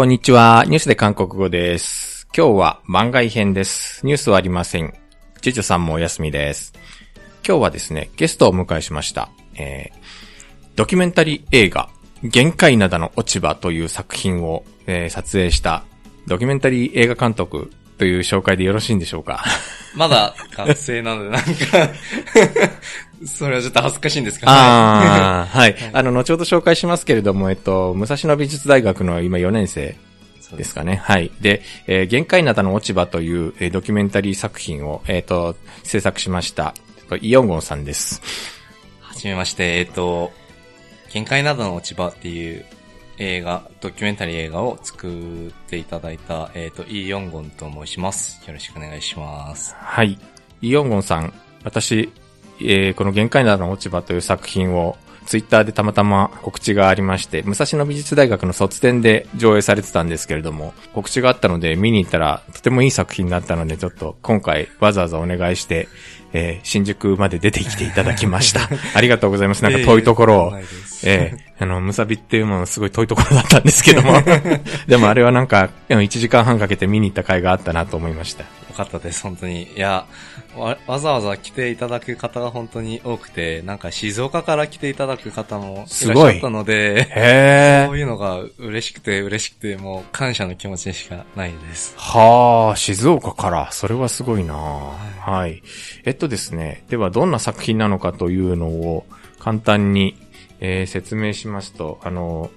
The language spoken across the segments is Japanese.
こんにちは。ニュースで韓国語です。今日は番外編です。ニュースはありません。ジュジュさんもお休みです。今日はですね、ゲストをお迎えしました。えー、ドキュメンタリー映画、限界灘の落ち葉という作品を、えー、撮影したドキュメンタリー映画監督、という紹介でよろしいんでしょうか まだ学生なので、なんかそれはちょっと恥ずかしいんですかああ、はい、あの、後ほど紹介しますけれども、えっと、武蔵野美術大学の今4年生ですかね。はい。で、えー、限界なたの落ち葉という、えー、ドキュメンタリー作品を、えっ、ー、と、制作しました。イオンゴンさんです。はじめまして、えっ、ー、と、限界などの落ち葉っていう映画、ドキュメンタリー映画を作っていただいた、えっ、ー、と、イ・ヨンゴンと申します。よろしくお願いします。はい。イ・ヨンゴンさん、私、えー、この限界なの落ち葉という作品を、ツイッターでたまたま告知がありまして、武蔵野美術大学の卒展で上映されてたんですけれども、告知があったので見に行ったらとてもいい作品だったので、ちょっと今回わざわざお願いして、えー、新宿まで出てきていただきました。ありがとうございます。なんか遠いところを、え えーあの、むさびっていうものすごい遠いところだったんですけども でもあれはなんか、1時間半かけて見に行った回があったなと思いました。よかったです、本当に。いや、わ、わざわざ来ていただく方が本当に多くて、なんか静岡から来ていただく方もいらっしゃったので、へそういうのが嬉しくて嬉しくて、もう感謝の気持ちしかないです。はあ、静岡から、それはすごいな、はい、はい。えっとですね、ではどんな作品なのかというのを簡単にえー、説明しますと、あの、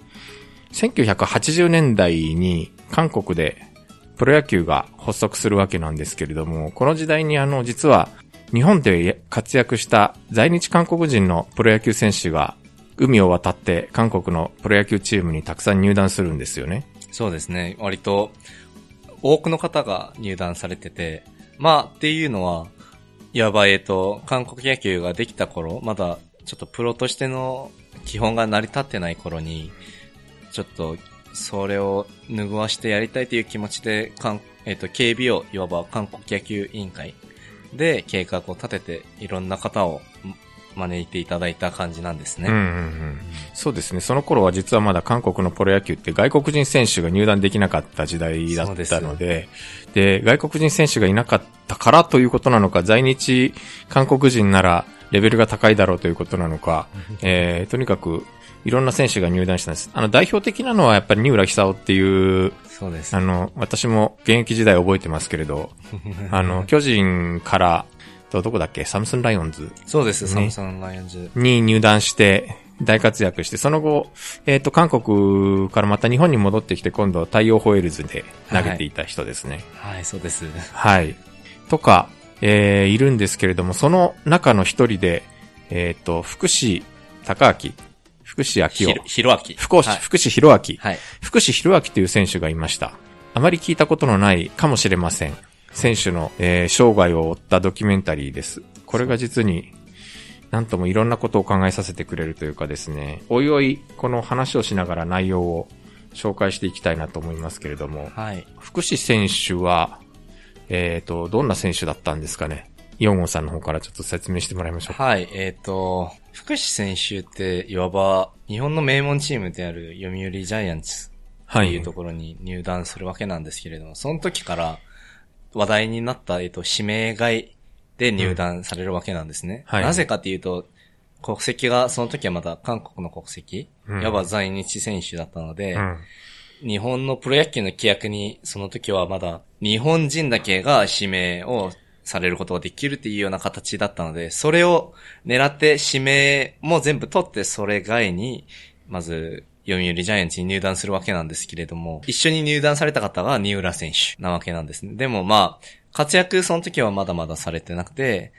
1980年代に韓国でプロ野球が発足するわけなんですけれども、この時代にあの、実は日本で活躍した在日韓国人のプロ野球選手が海を渡って韓国のプロ野球チームにたくさん入団するんですよね。そうですね。割と多くの方が入団されてて、まあっていうのは、やばい、えっと、韓国野球ができた頃、まだちょっとプロとしての基本が成り立ってない頃に、ちょっと、それを拭わしてやりたいという気持ちで、かんえっ、ー、と、警備を、いわば韓国野球委員会で計画を立てて、いろんな方を招いていただいた感じなんですね。うんうんうん、そうですね。その頃は実はまだ韓国のプロ野球って外国人選手が入団できなかった時代だったので、で外国人選手がいなかったからということなのか、在日韓国人なら、レベルが高いだろうということなのか、えー、とにかく、いろんな選手が入団したんです。あの、代表的なのはやっぱり二浦久夫っていう、そうです。あの、私も現役時代覚えてますけれど、あの、巨人から、と、どこだっけサムスンライオンズ、そうです、サムスンライオンズ。に入団して、大活躍して、その後、えっ、ー、と、韓国からまた日本に戻ってきて、今度、は太陽ホエールズで投げていた人ですね。はい、はい、そうです。はい。とか、えー、いるんですけれども、その中の一人で、えっ、ー、と、福士高明、福士明夫、ひ明、福士、はい、福士ひ明、はい、福士広明という選手がいました。あまり聞いたことのないかもしれません。選手の、えー、生涯を追ったドキュメンタリーです。これが実に、なんともいろんなことを考えさせてくれるというかですね、おいおい、この話をしながら内容を紹介していきたいなと思いますけれども、はい、福士選手は、えっ、ー、と、どんな選手だったんですかね。ヨンゴンさんの方からちょっと説明してもらいましょう。はい、えっ、ー、と、福士選手っていわば日本の名門チームである読売ジャイアンツっていうところに入団するわけなんですけれども、はい、その時から話題になった、えっ、ー、と、指名外で入団されるわけなんですね。うんはい、なぜかっていうと、国籍がその時はまだ韓国の国籍、い、うん、わば在日選手だったので、うん日本のプロ野球の規約に、その時はまだ、日本人だけが指名をされることができるっていうような形だったので、それを狙って指名も全部取って、それ外に、まず、読売ジャイアンツに入団するわけなんですけれども、一緒に入団された方が三浦選手なわけなんですね。でもまあ、活躍その時はまだまだされてなくて、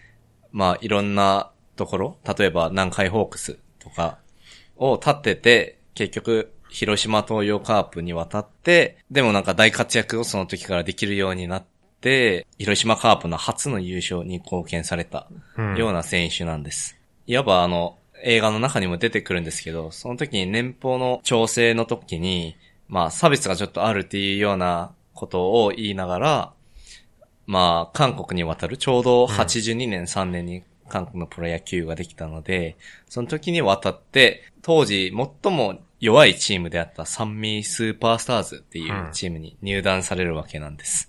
まあいろんなところ、例えば南海ホークスとかを立ってて、結局広島東洋カープに渡って、でもなんか大活躍をその時からできるようになって、広島カープの初の優勝に貢献されたような選手なんです。いわばあの、映画の中にも出てくるんですけど、その時に年俸の調整の時に、まあ差別がちょっとあるっていうようなことを言いながら、まあ韓国に渡るちょうど82年、3年に韓国のプロ野球ができたので、その時に渡って、当時最も弱いチームであった三ースーパースターズっていうチームに入団されるわけなんです。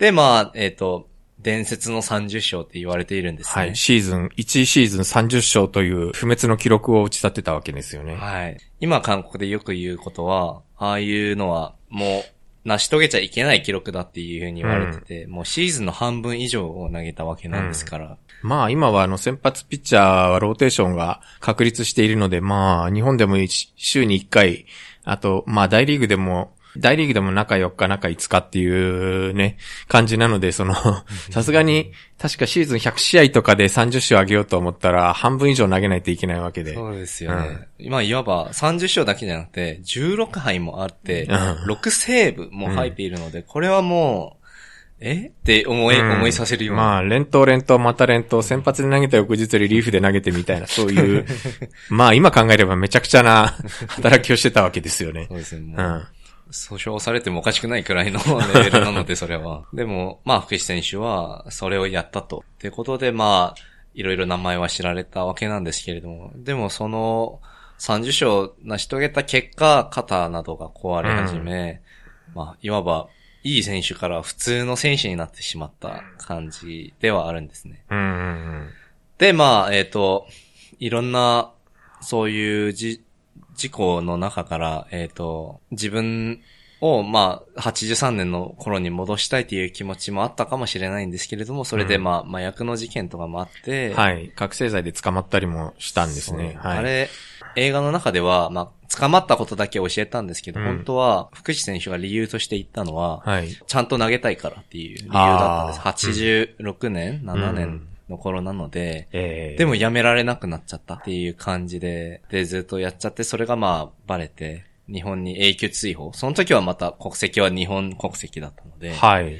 うん、で、まあ、えっ、ー、と、伝説の30勝って言われているんですね。はい。シーズン、1シーズン30勝という不滅の記録を打ち立てたわけですよね。はい。今韓国でよく言うことは、ああいうのはもう成し遂げちゃいけない記録だっていうふうに言われてて、うん、もうシーズンの半分以上を投げたわけなんですから、うん、まあ今はあの先発ピッチャーはローテーションが確立しているので、まあ日本でも週に1回、あとまあ大リーグでも大リーグでも中4日、中5日っていうね、感じなので、その、さすがに、確かシーズン100試合とかで30勝上げようと思ったら、半分以上投げないといけないわけで。そうですよね。うん、今、いわば30勝だけじゃなくて、16敗もあって、6セーブも入っているので、うん、これはもう、えって思い、うん、思いさせるような。まあ、連投連投また連投、先発で投げた翌日よりリーフで投げてみたいな、そういう、まあ今考えればめちゃくちゃな 働きをしてたわけですよね。そうですね。うん。訴訟されてもおかしくないくらいの レベルなので、それは。でも、まあ、福士選手は、それをやったと。ってことで、まあ、いろいろ名前は知られたわけなんですけれども、でもその、30勝成し遂げた結果、肩などが壊れ始め、うん、まあ、いわばいい選手から普通の選手になってしまった感じではあるんですね。で、まあ、えっ、ー、と、いろんな、そういうじ、事故の中から、えっ、ー、と、自分を、まあ、83年の頃に戻したいという気持ちもあったかもしれないんですけれども、それでまあ、うん、麻薬の事件とかもあって。はい。覚醒剤で捕まったりもしたんですね。はい。あれ、映画の中では、まあ、捕まったことだけ教えたんですけど、うん、本当は、福士選手が理由として言ったのは、はい、ちゃんと投げたいからっていう理由だったんです。86年、うん、7年の頃なので、えー、でもやめられなくなっちゃったっていう感じで、で、ずっとやっちゃって、それがまあ、バレて、日本に永久追放。その時はまた国籍は日本国籍だったので、はい。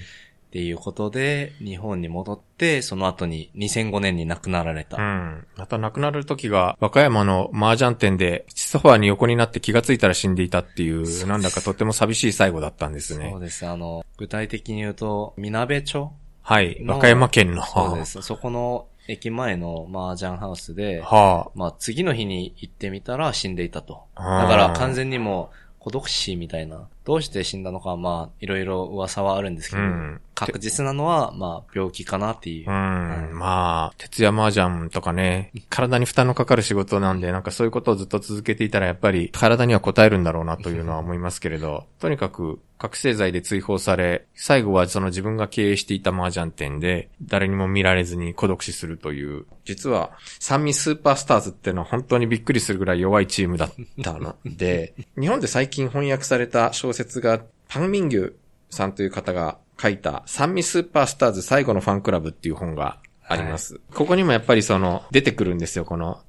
っていうことで、日本に戻って、その後に2005年に亡くなられた。うん。また亡くなる時が、和歌山の麻雀店で、ソファーに横になって気がついたら死んでいたっていう、なんだかとっても寂しい最後だったんですね。そうです。あの、具体的に言うと、みなべ町はい。和歌山県の。そうです。そこの駅前の麻雀ハウスで、はあ、まあ次の日に行ってみたら死んでいたと。だから完全にもう孤独死みたいなどうして死んだのか、まあ、いろいろ噂はあるんですけど、うん、確実なのは、まあ、病気かなっていう。うん、うん、まあ、徹夜麻雀とかね、体に負担のかかる仕事なんで、なんかそういうことをずっと続けていたら、やっぱり体には応えるんだろうなというのは思いますけれど、とにかく、覚醒剤で追放され、最後はその自分が経営していた麻雀店で、誰にも見られずに孤独死するという、実は、三味スーパースターズってのは本当にびっくりするぐらい弱いチームだったので、日本で最近翻訳された小説が、パンミンギュさんという方が書いた、三味スーパースターズ最後のファンクラブっていう本があります。はい、ここにもやっぱりその、出てくるんですよ、この、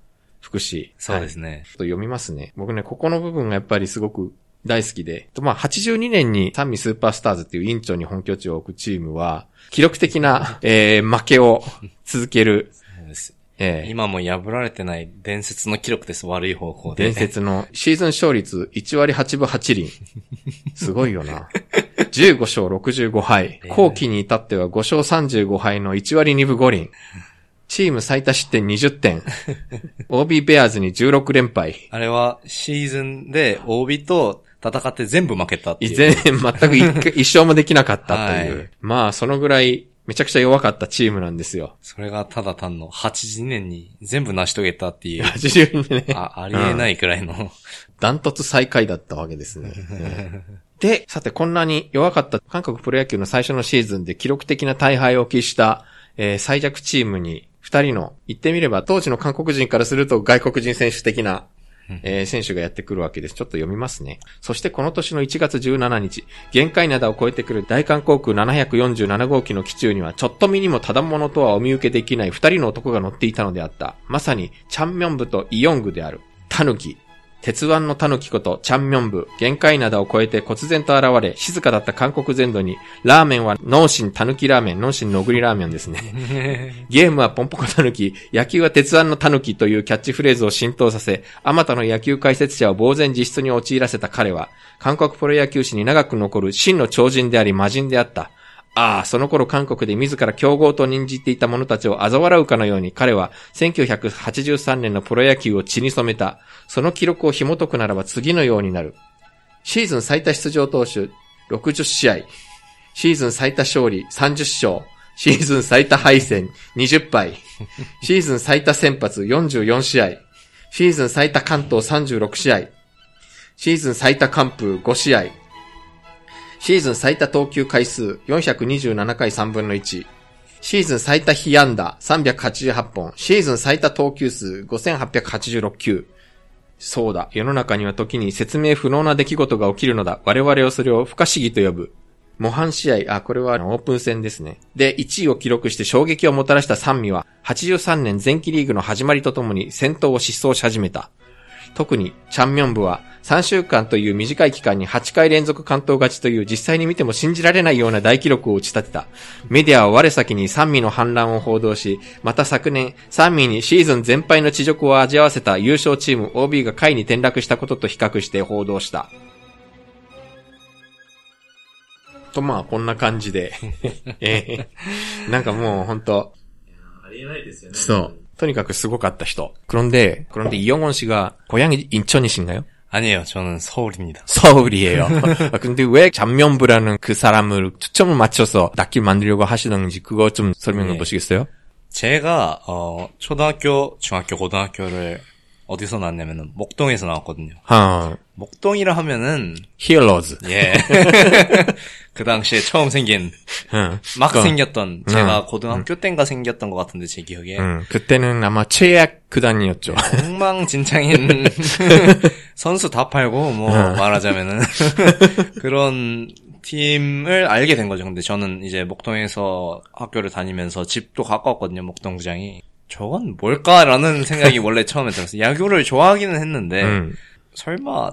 福祉。そうですね。はい、ちょっと読みますね。僕ね、ここの部分がやっぱりすごく大好きで、まあ、82年に三味スーパースターズっていう委員長に本拠地を置くチームは、記録的な、えー、負けを続けるええ、今も破られてない伝説の記録です、悪い方向で、伝説の、シーズン勝率1割8分8厘。すごいよな。15勝65敗。後期に至っては5勝35敗の1割2分5厘。チーム最多失点20点。OB ベアーズに16連敗。あれはシーズンで OB と戦って全部負けたっていう。全、全く一一勝もできなかったという。はい、まあ、そのぐらいめちゃくちゃ弱かったチームなんですよ。それがただ単の82年に全部成し遂げたっていう。82年。あ、ありえないくらいの、うん。ダントツ最下位だったわけですね。で、さてこんなに弱かった韓国プロ野球の最初のシーズンで記録的な大敗を喫した、えー、最弱チームに二人の、言ってみれば当時の韓国人からすると外国人選手的なえー、選手がやってくるわけです。ちょっと読みますね。そしてこの年の1月17日、限界灘を越えてくる大韓航空747号機の機中には、ちょっと身にもただものとはお見受けできない二人の男が乗っていたのであった。まさに、チャンミョンブとイヨングである。タヌキ、鉄腕の狸こと、チャンミョン部、限界灘を越えて忽然と現れ、静かだった韓国全土に、ラーメンは脳神狸ラーメン、脳神のぐりラーメンですね。ゲームはポンポコ狸、野球は鉄腕の狸というキャッチフレーズを浸透させ、あまたの野球解説者を呆然自失に陥らせた彼は、韓国プロ野球史に長く残る真の超人であり魔人であった。ああ、その頃韓国で自ら競合と認じていた者たちを嘲笑うかのように彼は1983年のプロ野球を血に染めた。その記録を紐解くならば次のようになる。シーズン最多出場投手60試合。シーズン最多勝利30勝。シーズン最多敗戦20敗。シーズン最多先発44試合。シーズン最多関東36試合。シーズン最多完封5試合。シーズン最多投球回数427回3分の1、シーズン最多被安打388本、シーズン最多投球数5886球。そうだ、世の中には時に説明不能な出来事が起きるのだ。我々はそれを不可思議と呼ぶ。模範試合、あ、これはオープン戦ですね。で、1位を記録して衝撃をもたらした三味は、83年前期リーグの始まりとともに戦闘を失踪し始めた。特に、チャンミョン部は、3週間という短い期間に8回連続関東勝ちという実際に見ても信じられないような大記録を打ち立てた。メディアは我先に三味の反乱を報道し、また昨年、三味にシーズン全敗の地辱を味わわせた優勝チーム OB が下位に転落したことと比較して報道した。と、まあ、こんな感じでなんかもう、ほんと。ありえないですよね。そう。とにかくすごかった人。クロンで、クロンでイヨゴン氏が、小柳院長に死んがよ。 아니에요. 저는 서울입니다. 서울이에요. 아, 근데 왜 잔면부라는 그 사람을 초점을 맞춰서 낫길 만들려고 하시는지 그거 좀 설명해 네. 보시겠어요? 제가 어, 초등학교, 중학교, 고등학교를 어디서 나왔냐면은 목동에서 나왔거든요. 아. 목동이라 하면은 히얼러즈. 예. 그 당시에 처음 생긴 막그 생겼던 제가 응. 고등학교 응. 땐가 생겼던 것 같은데 제 기억에. 그때는 아마 최악 그단이었죠 예, 엉망진창인 선수 다 팔고 뭐 말하자면은 그런 팀을 알게 된 거죠. 근데 저는 이제 목동에서 학교를 다니면서 집도 가까웠거든요. 목동구장이. 저건 뭘까라는 생각이 원래 처음에 들었어요. 야구를 좋아하기는 했는데 음. 설마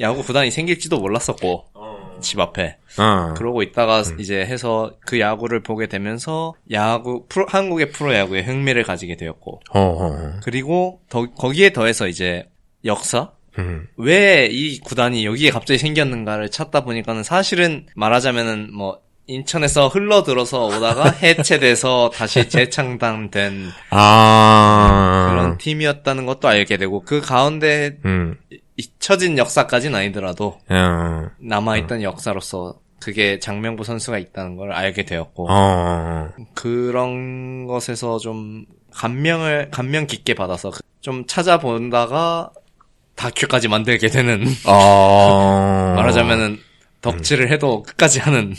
야구 구단이 생길지도 몰랐었고 어. 집 앞에 어. 그러고 있다가 음. 이제 해서 그 야구를 보게 되면서 야구 프로, 한국의 프로 야구에 흥미를 가지게 되었고 어허허. 어, 어. 그리고 더, 거기에 더해서 이제 역사 음. 왜이 구단이 여기에 갑자기 생겼는가를 찾다 보니까는 사실은 말하자면은 뭐 인천에서 흘러들어서 오다가 해체돼서 다시 재창당된 아... 그런 팀이었다는 것도 알게 되고 그 가운데 음. 잊혀진 역사까지는 아니더라도 음. 남아있던 음. 역사로서 그게 장명보 선수가 있다는 걸 알게 되었고 어... 그런 것에서 좀 감명을 감명 깊게 받아서 그 좀 찾아본다가 다큐까지 만들게 되는 어... 말하자면은 덕질을 해도 끝까지 하는.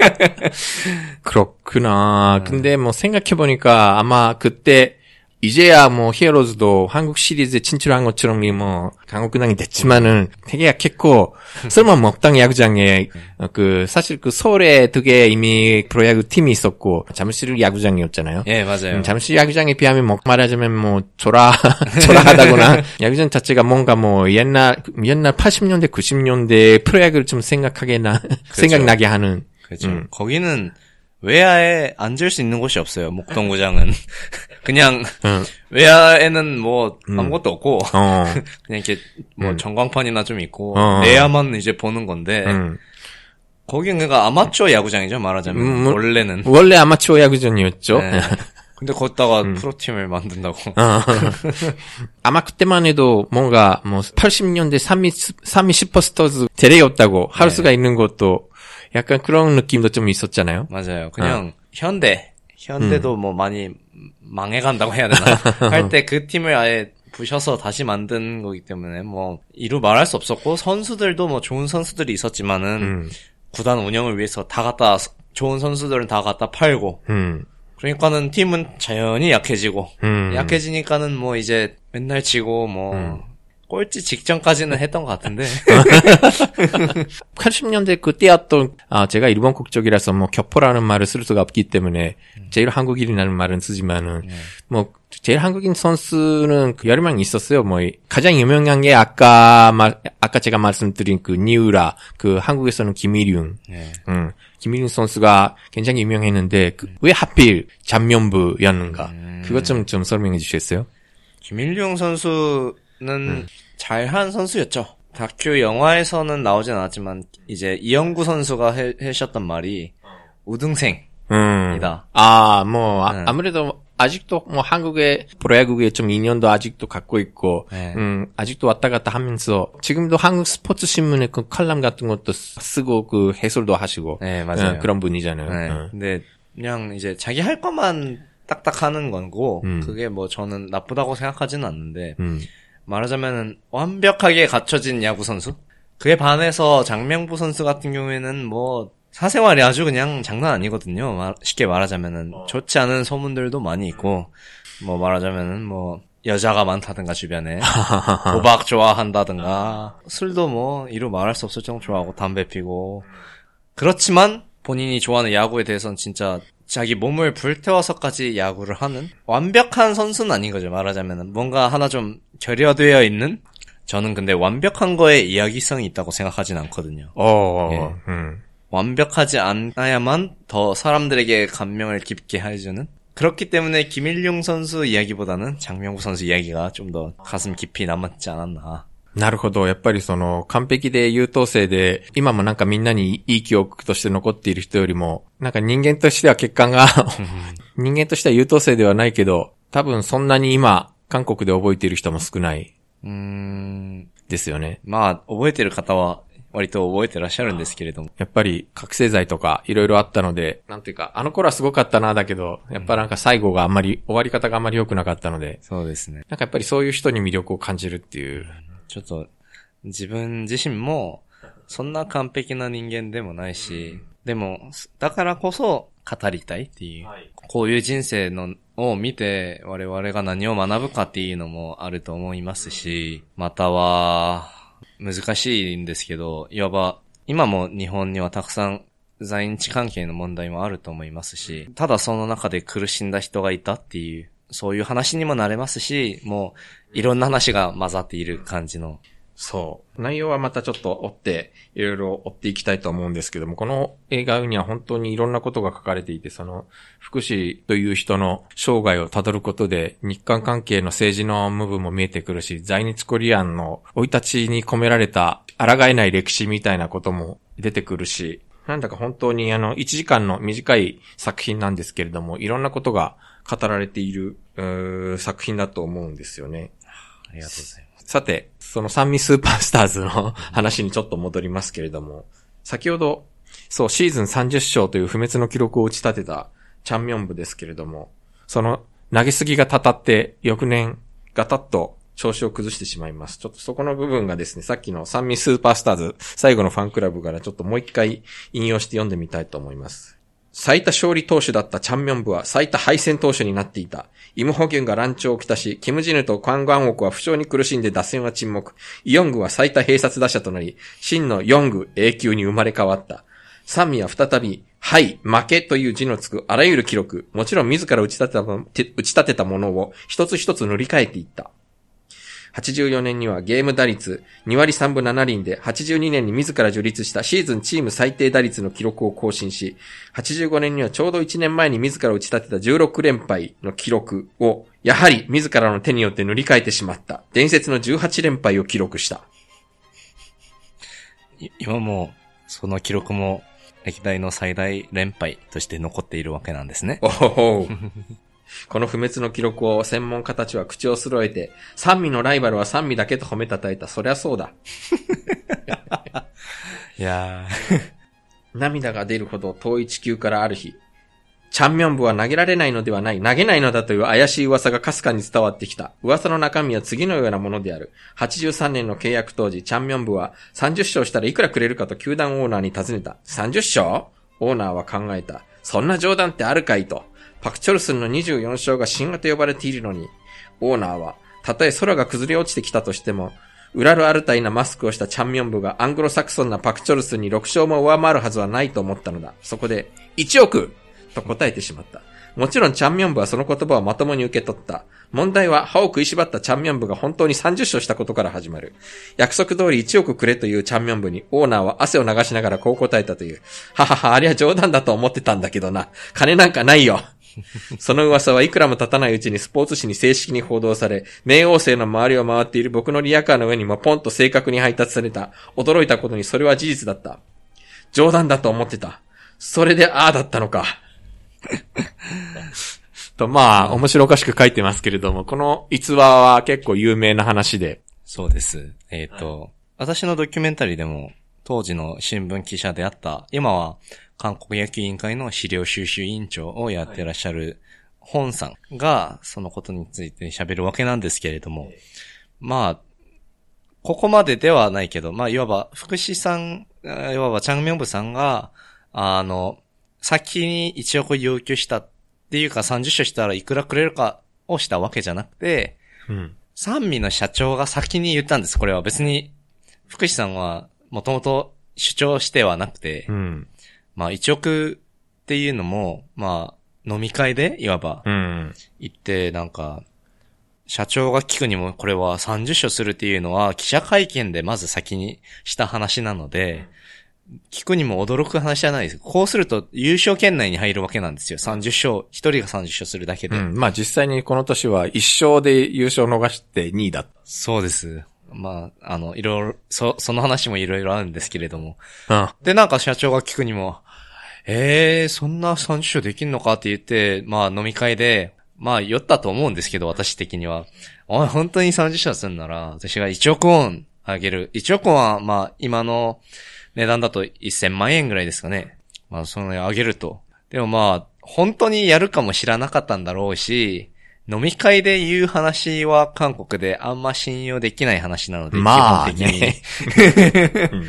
그렇구나. 네. 근데 뭐 생각해보니까 아마 그때 이제야 뭐 히어로즈도 한국 시리즈에 진출한 것처럼 뭐 강국 근황이 됐지만은 되게 약했고 설마 먹당 야구장에 어, 그 사실 그 서울에 두 개 이미 프로야구 팀이 있었고 잠실 야구장이었잖아요. 예 맞아요. 음, 잠실 야구장에 비하면 뭐 말하자면 뭐 조라 조라하다거나 야구장 자체가 뭔가 뭐 옛날 옛날 80년대 90년대 프로야구를 좀 생각하게 나 그렇죠. 생각나게 하는. 그렇죠. 음. 거기는 외야에 앉을 수 있는 곳이 없어요. 목동구장은 그냥 응. 외야에는 뭐 아무것도 없고 어. 그냥 이렇게 뭐 응. 전광판이나 좀 있고 어. 어. 내야만 이제 보는 건데 거기는 그니까 아마추어 야구장이죠 말하자면 음, 뭐, 원래는 원래 아마추어 야구장이었죠. 네. 근데 걷다가 음. 프로팀을 만든다고. 어. 아마 그때만 해도 뭔가 뭐 80년대 3위, 3위 슈퍼스터즈 대례 없다고 할 네. 수가 있는 것도 약간 그런 느낌도 좀 있었잖아요. 맞아요. 그냥 어. 현대 현대도 음. 뭐 많이 망해간다고 해야 되나 할 때 그 팀을 아예 부셔서 다시 만든 거기 때문에 뭐 이루 말할 수 없었고 선수들도 뭐 좋은 선수들이 있었지만은 음. 구단 운영을 위해서 다 갖다 좋은 선수들은 다 갖다 팔고 음. 그러니까는 팀은 자연히 약해지고 음. 약해지니까는 뭐 이제 맨날 지고 뭐 음. 꼴찌 직전까지는 했던 것 같은데 80년대 그 때였던 아 제가 일본 국적이라서 뭐 격포라는 말을 쓸 수가 없기 때문에 음. 제일 한국인이라는 말은 쓰지만은 예. 뭐 제일 한국인 선수는 그 여러 명 있었어요. 뭐 가장 유명한 게 아까 말 아까 제가 말씀드린 그 니우라 그 한국에서는 김일윤 네. 음, 김일윤 선수가 굉장히 유명했는데 그왜 하필 잡면부였는가 음. 그것 좀좀 좀 설명해 주시겠어요? 김일용 선수 음. 잘한 선수였죠. 다큐 영화에서는 나오진 않았지만 이제 이영구 선수가 해, 하셨던 말이 우등생이다. 음. 아뭐 아, 음. 뭐, 아, 네. 무래도 아직도 뭐 한국의 프로야구에 좀 인연도 아직도 갖고 있고 네. 음, 아직도 왔다 갔다 하면서 지금도 한국 스포츠 신문에 그 칼럼 같은 것도 쓰고 그 해설도 하시고 네, 음, 맞아요. 음, 그런 분이잖아요. 네. 음. 근데 그냥 이제 자기 할 것만 딱딱 하는 건고 음. 그게 뭐 저는 나쁘다고 생각하지는 않는데 음. 말하자면 완벽하게 갖춰진 야구 선수. 그에 반해서 장명보 선수 같은 경우에는 뭐 사생활이 아주 그냥 장난 아니거든요. 쉽게 말하자면은 어. 좋지 않은 소문들도 많이 있고 뭐 말하자면은 뭐 여자가 많다든가 주변에 도박 좋아한다든가 술도 뭐 이루 말할 수 없을 정도로 좋아하고 담배 피고 그렇지만 본인이 좋아하는 야구에 대해서는 진짜 자기 몸을 불태워서까지 야구를 하는 완벽한 선수는 아닌 거죠. 말하자면 뭔가 하나 좀 결여되어 있는 저는 근데 완벽한 거에 이야기성이 있다고 생각하진 않거든요. 어, 어, 어, 예. 음. 완벽하지 않아야만 더 사람들에게 감명을 깊게 해주는 그렇기 때문에 김일용 선수 이야기보다는 장명구 선수 이야기가 좀 더 가슴 깊이 남았지 않았나 なるほど。やっぱりその完璧で優等生で、今もなんかみんなにいい記憶として残っている人よりも、なんか人間としては欠陥が人間としては優等生ではないけど、多分そんなに今、韓国で覚えている人も少ない。うん。ですよね。まあ、覚えてる方は割と覚えてらっしゃるんですけれども。やっぱり覚醒剤とかいろいろあったので、なんていうか、あの頃はすごかったなだけど、やっぱなんか最後があんまり、終わり方があんまり良くなかったので。そうですね。なんかやっぱりそういう人に魅力を感じるっていうちょっと、自分自身も、そんな完璧な人間でもないし、うん、でも、だからこそ語りたいっていう、はい、こういう人生のを見て我々が何を学ぶかっていうのもあると思いますし、または、難しいんですけど、いわば、今も日本にはたくさん在日関係の問題もあると思いますし、ただその中で苦しんだ人がいたっていうそういう話にもなれますし、もう、いろんな話が混ざっている感じの。そう。内容はまたちょっと追って、いろいろ追っていきたいと思うんですけども、この映画には本当にいろんなことが書かれていて、その、福祉という人の生涯をたどることで、日韓関係の政治の部分も見えてくるし、在日コリアンの生い立ちに込められた、抗えない歴史みたいなことも出てくるし、なんだか本当にあの、1時間の短い作品なんですけれども、いろんなことが語られている、作品だと思うんですよね。ありがとうございます。さて、その三味スーパースターズの話にちょっと戻りますけれども、先ほど、そう、シーズン30勝という不滅の記録を打ち立てたチャンミョン部ですけれども、その投げすぎがたたって、翌年、ガタッと調子を崩してしまいます。ちょっとそこの部分がですね、さっきの三味スーパースターズ、最後のファンクラブからちょっともう一回引用して読んでみたいと思います。最多勝利投手だったチャンミョンブは最多敗戦投手になっていた。イムホギュンが乱調をきたし、キムジヌとカンガンオクは負傷に苦しんで打線は沈黙。イヨングは最多併殺打者となり、真のヨング永久に生まれ変わった。サミは再び、はい、負けという字のつくあらゆる記録、もちろん自ら打ち立てたものを一つ一つ塗り替えていった。84年にはゲーム打率2割3分7厘で、82年に自ら樹立したシーズンチーム最低打率の記録を更新し、85年にはちょうど1年前に自ら打ち立てた16連敗の記録を、やはり自らの手によって塗り替えてしまった。伝説の18連敗を記録した。今も、その記録も歴代の最大連敗として残っているわけなんですね。おほほこの不滅の記録を専門家たちは口を揃えて、三味のライバルは三味だけと褒めたたえた。そりゃそうだ。いやー。涙が出るほど遠い地球からある日、チャンミョン部は投げられないのではない、投げないのだという怪しい噂がかすかに伝わってきた。噂の中身は次のようなものである。83年の契約当時、チャンミョン部は30勝したらいくらくれるかと球団オーナーに尋ねた。30勝オーナーは考えた。そんな冗談ってあるかいと。パクチョルスンの24章が神話と呼ばれているのに、オーナーは、たとえ空が崩れ落ちてきたとしても、ウラルアルタイなマスクをしたチャンミョンブがアングロサクソンなパクチョルスンに6勝も上回るはずはないと思ったのだ。そこで、1億と答えてしまった。もちろんチャンミョンブはその言葉をまともに受け取った。問題は歯を食いしばったチャンミョンブが本当に30勝したことから始まる。約束通り1億くれというチャンミョンブにオーナーは汗を流しながらこう答えたという。ははは、ありゃ冗談だと思ってたんだけどな。金なんかないよ。その噂はいくらも経たないうちにスポーツ紙に正式に報道され、冥王星の周りを回っている僕のリアカーの上にもポンと正確に配達された。驚いたことにそれは事実だった。冗談だと思ってた。それでああだったのか。と、まあ、面白おかしく書いてますけれども、この逸話は結構有名な話で。そうです。えっ、ー、と、はい、私のドキュメンタリーでも、当時の新聞記者であった、今は韓国野球委員会の資料収集委員長をやってらっしゃる、本さんが、そのことについて喋るわけなんですけれども、まあ、ここまでではないけど、まあ、いわば、福士さん、いわば、チャンミョンブさんが、あの、先に一応こう要求したっていうか、30社したらいくらくれるかをしたわけじゃなくて、うん。三味の社長が先に言ったんです。これは別に、福士さんは、もともと主張してはなくて、うん。まあ一億っていうのも、まあ、飲み会で、いわば、行って、なんか、社長が聞くにもこれは30社するっていうのは記者会見でまず先にした話なので、聞くにも驚く話じゃないです。こうすると優勝圏内に入るわけなんですよ。30勝、一人が30勝するだけで。うん、まあ実際にこの年は1勝で優勝逃して2位だった。そうです。まあ、あの、いろいろ、そ、その話もいろいろあるんですけれども。うん。で、なんか社長が聞くにも、ええー、そんな30章できんのかって言って、まあ飲み会で、まあ酔ったと思うんですけど、私的には。お前本当に30章すんなら、私が1億ウォンあげる。1億ウォンは、まあ今の値段だと1000万円ぐらいですかね。まあそのあげると。でもまあ、本当にやるかも知らなかったんだろうし、飲み会で言う話は韓国であんま信用できない話なので、まあ、ね、基本的に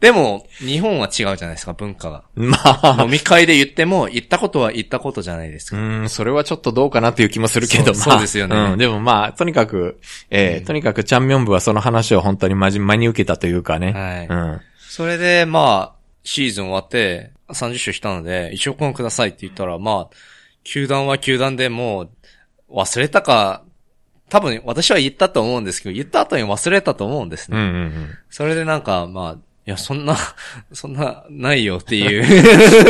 でも、日本は違うじゃないですか、文化が。まあ。飲み会で言っても、言ったことは言ったことじゃないですか。うん、それはちょっとどうかなという気もするけど、まあ、そうですよね。うん、でもまあ、とにかく、えー、うん、とにかくチャンミョン部はその話を本当に真面目に受けたというかね。はい。うん。それで、まあ、シーズン終わって、30周したので、一億円くださいって言ったら、まあ、球団は球団でもう、忘れたか、多分私は言ったと思うんですけど、言った後に忘れたと思うんですね。うんうんうん、それでなんか、まあ、いや、そんな、そんな、ないよっていう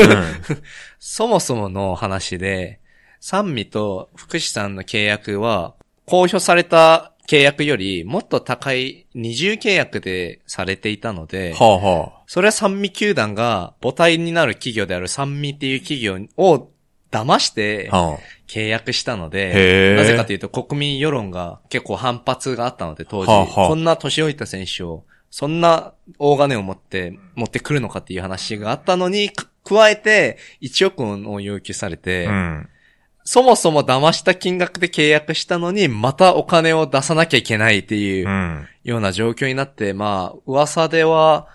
うん、そもそもの話で、三味と福士さんの契約は、公表された契約よりもっと高い二重契約でされていたので、はあはあ、それは三味球団が母体になる企業である三味っていう企業を騙して契約したので、なぜかというと国民世論が結構反発があったので当時、はこんな年老いた選手を、そんな大金を持って持ってくるのかっていう話があったのに、加えて1億を要求されて、うんそもそも騙した金額で契約したのに、またお金を出さなきゃいけないっていうような状況になって、まあ、噂では、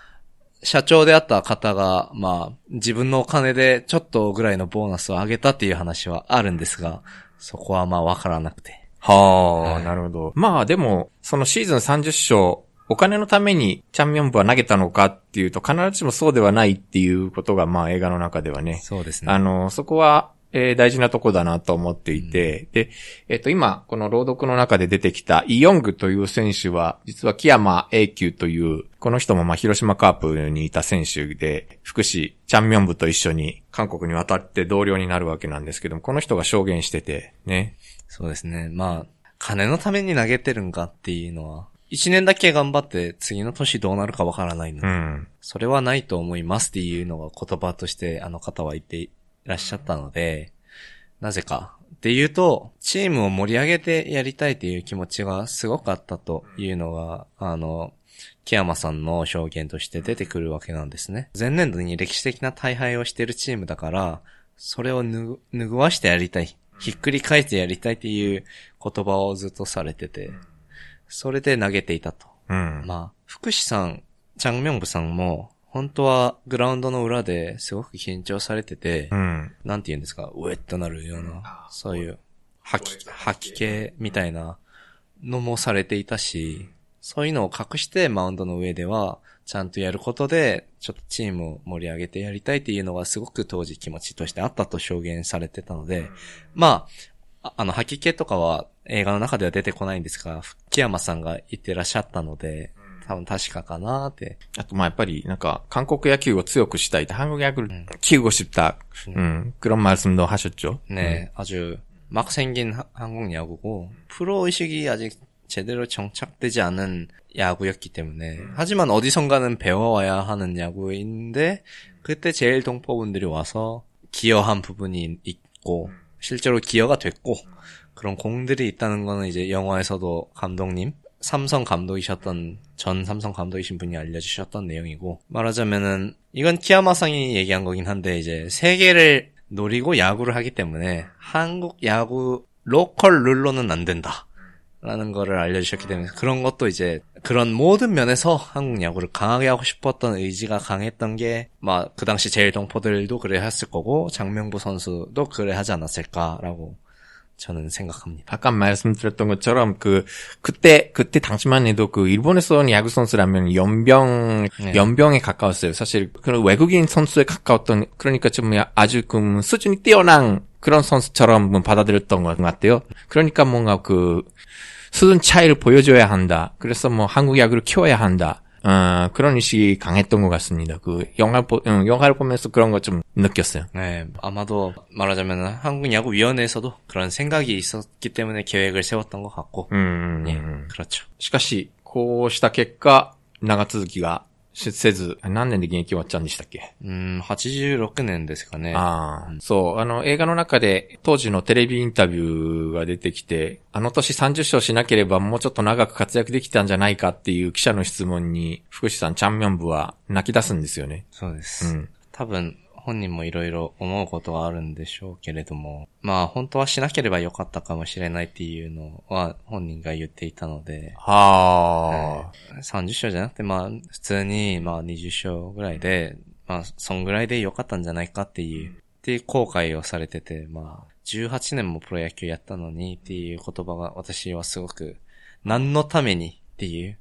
社長であった方が、まあ、自分のお金でちょっとぐらいのボーナスを上げたっていう話はあるんですが、そこはまあわからなくて。はあ、はい、なるほど。まあでも、そのシーズン30勝、お金のためにチャンピオン部は投げたのかっていうと、必ずしもそうではないっていうことが、まあ映画の中ではね。そうですね。あの、そこは、えー、大事なとこだなと思っていて、うん、で、えっ、ー、と、今、この朗読の中で出てきたイ・ヨングという選手は、実は木山永久という、この人もまあ広島カープにいた選手で、福祉、チャンミョンブと一緒に韓国に渡って同僚になるわけなんですけども、この人が証言してて、ね。そうですね。まあ、金のために投げてるんかっていうのは、一年だけ頑張って次の年どうなるかわからないので、うん、それはないと思いますっていうのが言葉としてあの方は言ってらっしゃったので、なぜか。ってうと、チームを盛り上げてやりたいっていう気持ちがすごかったというのが、あの、木山さんの表現として出てくるわけなんですね。前年度に歴史的な大敗をしているチームだから、それをぬ、ぐわしてやりたい。ひっくり返してやりたいっていう言葉をずっとされてて、それで投げていたと。うん、まあ、福士さん、チャンミョンブさんも、本当はグラウンドの裏ですごく緊張されてて、うん、なんて言うんですか、ウェッとなるような、そういう吐き、吐き気みたいなのもされていたし、そういうのを隠してマウンドの上では、ちゃんとやることで、ちょっとチームを盛り上げてやりたいっていうのがすごく当時気持ちとしてあったと証言されてたので、まあ、あの、吐き気とかは映画の中では出てこないんですが、木山さんが言ってらっしゃったので、 多分確かかなって。あと、ま、やっぱり、なんか、韓国野球を強くしたい。한국야구를키우고싶 다。 うん。그런말씀도하셨 죠。 네아주막생긴한국야구고프로의식이아직 제대로 정착되지 않은 야구였기 때문에 하지만 어디선가는 배워와야 하는 야구인데 그때 제일 동포분들이 와서 기여한 부분이 있고 실제로 기여가 됐고 그런 공들이 있다는 거는 이제 영화에서도 감독님 삼성 감독이셨던 전 삼성 감독이신 분이 알려주셨던 내용이고 말하자면은 이건 키야마상이 얘기한 거긴 한데 이제 세계를 노리고 야구를 하기 때문에 한국 야구 로컬 룰로는 안 된다. 라는 거를 알려주셨기 때문에 그런 것도 이제 그런 모든 면에서 한국 야구를 강하게 하고 싶었던 의지가 강했던 게 막 그 당시 제일 동포들도 그래 했을 거고 장명부 선수도 그래 하지 않았을까라고 저는 생각합니다. 아까 말씀드렸던 것처럼 그 그때 그때 당시만 해도 그 일본에서 온 야구 선수라면 연병 네. 연병에 가까웠어요. 사실 그런 외국인 선수에 가까웠던 그러니까 좀 아주 그 수준이 뛰어난 그런 선수처럼 뭐 받아들였던 것 같아요. 그러니까 뭔가 그 수준 차이를 보여줘야 한다. 그래서 뭐 한국 야구를 키워야 한다. 어, 그런 의식이 강했던 것 같습니다. 그 영화 보, 영화를 보면서 그런 것 좀 느꼈어요. 네, 아마도 말하자면 한국 야구 위원회에서도 그런 생각이 있었기 때문에 계획을 세웠던 것 같고, 음, 음 예, 음. 그렇죠. しかしこうした結果長続きが出せず、何年で現役終わっちゃうんでしたっけうん、86年ですかね。ああ、そう、あの、映画の中で当時のテレビインタビューが出てきて、あの年30勝しなければもうちょっと長く活躍できたんじゃないかっていう記者の質問に、福士さん、チャンミョンブは泣き出すんですよね。そうです。うん。多分、本人もいろいろ思うことはあるんでしょうけれども、まあ本当はしなければよかったかもしれないっていうのは本人が言っていたので、はあ、はい、30章じゃなくてまあ普通にまあ20章ぐらいで、まあそんぐらいでよかったんじゃないかっていう、って後悔をされてて、まあ18年もプロ野球やったのにっていう言葉が私はすごく何のためにっていう、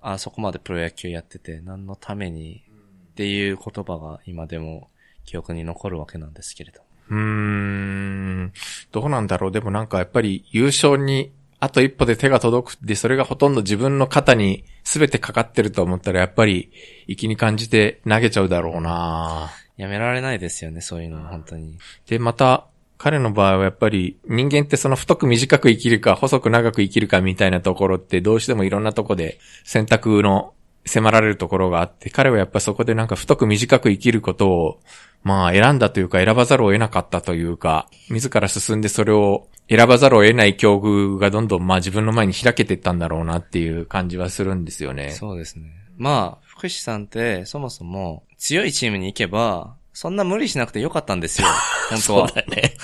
あそこまでプロ野球やってて何のためにっていう言葉が今でも記憶に残るわけなんですけれど。うーん。どうなんだろう。でもなんかやっぱり優勝にあと一歩で手が届くって、それがほとんど自分の肩に全てかかってると思ったら、やっぱり、きに感じて投げちゃうだろうなやめられないですよね、そういうのは、本当に。で、また、彼の場合はやっぱり、人間ってその太く短く生きるか、細く長く生きるかみたいなところって、どうしてもいろんなとこで選択の迫られるところがあって、彼はやっぱそこでなんか太く短く生きることを、まあ選んだというか選ばざるを得なかったというか、自ら進んでそれを選ばざるを得ない境遇がどんどんまあ自分の前に開けていったんだろうなっていう感じはするんですよね。そうですね。まあ、福士さんってそもそも強いチームに行けば、そんな無理しなくてよかったんですよ。本当は。そうだね。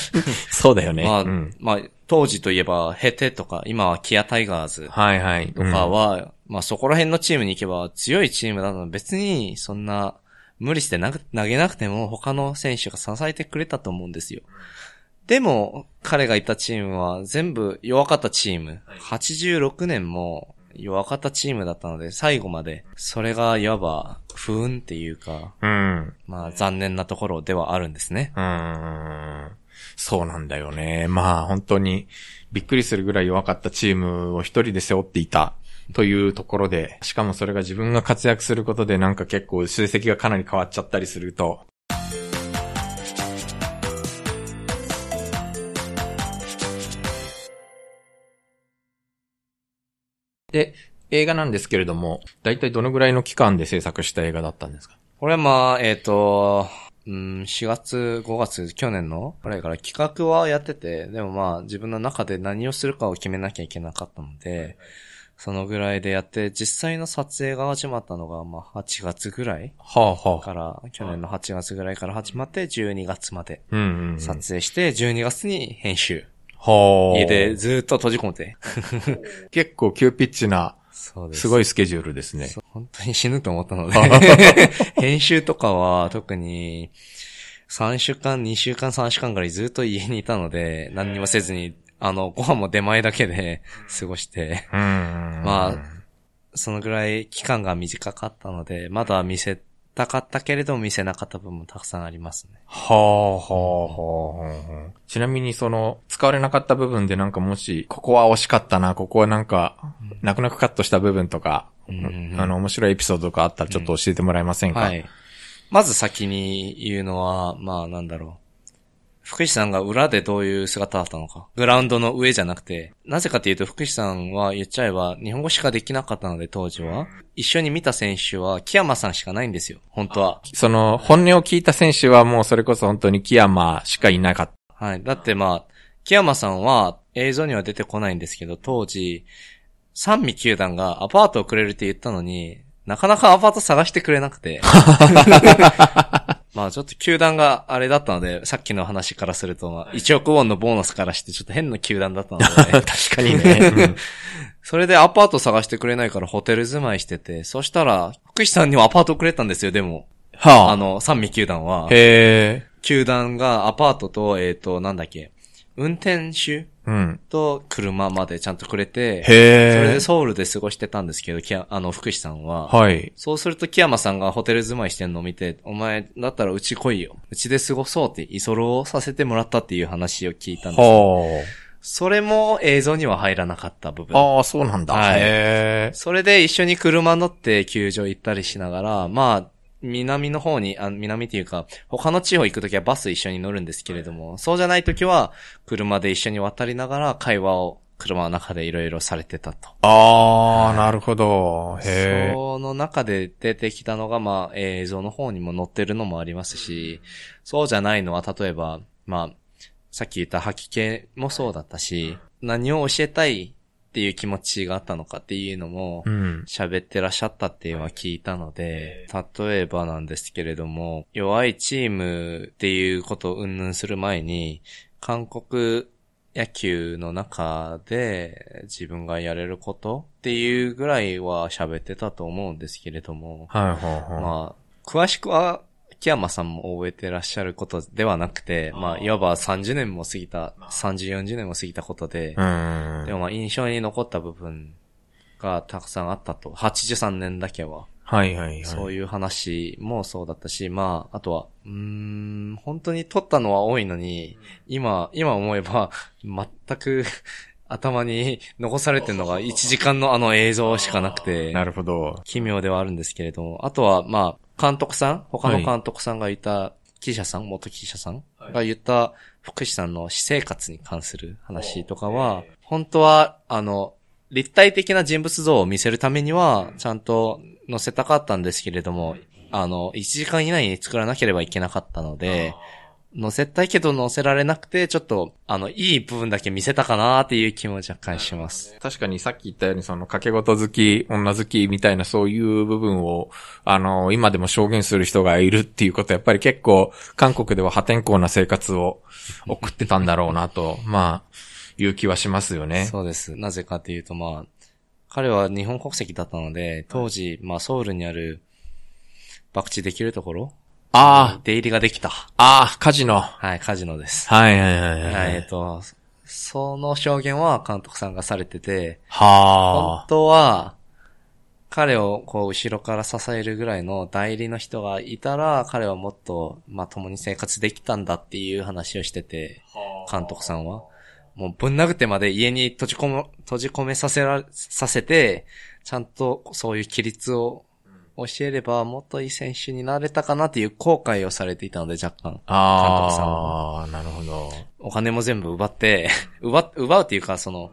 そうだよね。まあ、うん、まあ、当時といえば、ヘテとか、今はキアタイガーズとかは、はうんまあそこら辺のチームに行けば強いチームなの別にそんな無理して投げなくても他の選手が支えてくれたと思うんですよ。でも彼がいたチームは全部弱かったチーム。86年も弱かったチームだったので最後までそれがいわば不運っていうか、うん、まあ残念なところではあるんですね。うんそうなんだよね。まあ本当にびっくりするぐらい弱かったチームを一人で背負っていたというところで、しかもそれが自分が活躍することでなんか結構成績がかなり変わっちゃったりすると、で、映画なんですけれども、だいたいどのぐらいの期間で制作した映画だったんですかこれはまあ、えっ、ー、と、うん、4月、5月、去年のこれから企画はやってて、でもまあ自分の中で何をするかを決めなきゃいけなかったので、そのぐらいでやって、実際の撮影が始まったのが、まあ、8月ぐらいはあはあ。から、去年の8月ぐらいから始まって、12月まで。撮影して、12月に編集。はあ。家でずっと閉じ込めて。結構急ピッチな、そうです。すごいスケジュールですね。本当に死ぬと思ったので 編集とかは特に、3週間、2週間、3週間ぐらいずっと家にいたので、何にもせずにあの、ご飯も出前だけで過ごして、まあ、そのぐらい期間が短かったので、まだ見せたかったけれども見せなかった部分もたくさんありますね。はあ、はあ、はあ、はあ。ちなみにその、使われなかった部分でなんかもし、ここは惜しかったな、ここはなんか、泣く泣くカットした部分とか、うん、あの、面白いエピソードとかあったらちょっと教えてもらえませんか、うん、はい。まず先に言うのは、まあなんだろう。福士さんが裏でどういう姿だったのか。グラウンドの上じゃなくて、なぜかというと福士さんは言っちゃえば日本語しかできなかったので当時は。一緒に見た選手は木山さんしかないんですよ、本当は。その本音を聞いた選手はもうそれこそ本当に木山しかいなかった。はい。だってまあ、木山さんは映像には出てこないんですけど、当時、三味球団がアパートをくれるって言ったのに、なかなかアパート探してくれなくて。まあちょっと球団があれだったので、さっきの話からすると、1億ウォンのボーナスからしてちょっと変な球団だったので。確かにね。それでアパート探してくれないからホテル住まいしてて、そしたら、福士さんにもアパートくれたんですよ、でも。はあ、あの、三味球団は。へえ。球団がアパートと、えっ、ー、と、なんだっけ、運転手と車までちゃんとくれて、それでソウルで過ごしてたんですけど、あの、福士さんは。はい。そうすると、木山さんがホテル住まいしてんのを見て、お前、だったらうち来いよ。うちで過ごそうって、居候させてもらったっていう話を聞いたんですよ。それも映像には入らなかった部分。ああ、そうなんだ。はい。それで一緒に車乗って球場行ったりしながら、まあ、南の方に、あ南っていうか、他の地方行くときはバス一緒に乗るんですけれども、そうじゃないときは、車で一緒に渡りながら会話を、車の中でいろいろされてたと。ああ、なるほど。へえ。その中で出てきたのが、まあ、映像の方にも載ってるのもありますし、そうじゃないのは、例えば、まあ、さっき言った吐き気もそうだったし、何を教えたいっていう気持ちがあったのかっていうのも、喋ってらっしゃったっていうのは聞いたので、例えばなんですけれども、弱いチームっていうことを云々する前に、韓国野球の中で自分がやれることっていうぐらいは喋ってたと思うんですけれども、はいはいはい、まあ、詳しくは木山さんも覚えてらっしゃることではなくて、あまあ、いわば30年も過ぎた、30、40年も過ぎたことで、でもまあ、印象に残った部分がたくさんあったと。83年だけは。はいはいはい。そういう話もそうだったし、まあ、あとは、うん、本当に撮ったのは多いのに、今、今思えば、全く頭に残されてるのが1 時間のあの映像しかなくて、なるほど。奇妙ではあるんですけれども、あとは、まあ、監督さん、他の監督さんがいた記者さん、元記者さんが言った福士さんの私生活に関する話とかは、本当は、あの、立体的な人物像を見せるためには、ちゃんと載せたかったんですけれども、あの、1時間以内に作らなければいけなかったので、載せたいけど載せられなくて、ちょっと、あの、いい部分だけ見せたかなっていう気も若干します。確かにさっき言ったように、その、掛け事好き、女好きみたいなそういう部分を、あの、今でも証言する人がいるっていうことは、やっぱり結構、韓国では破天荒な生活を送ってたんだろうなと、まあ、いう気はしますよね。そうです。なぜかっていうと、まあ、彼は日本国籍だったので、当時、まあ、ソウルにある、爆地できるところああ。出入りができた。ああ、カジノ。はい、カジノです。はいはいはい、はい、はい。えっ、ー、と、その証言は監督さんがされてて、はあ。本当は、彼をこう後ろから支えるぐらいの代理の人がいたら、彼はもっと、まあ共に生活できたんだっていう話をしてて、監督さんは。もうぶん殴ってまで家に閉じ込め、閉じ込めさせら、させて、ちゃんとそういう規律を教えればもっといい選手になれたかなっていう後悔をされていたので若干。ああ、なるほど。お金も全部奪って、奪、奪うっていうかその、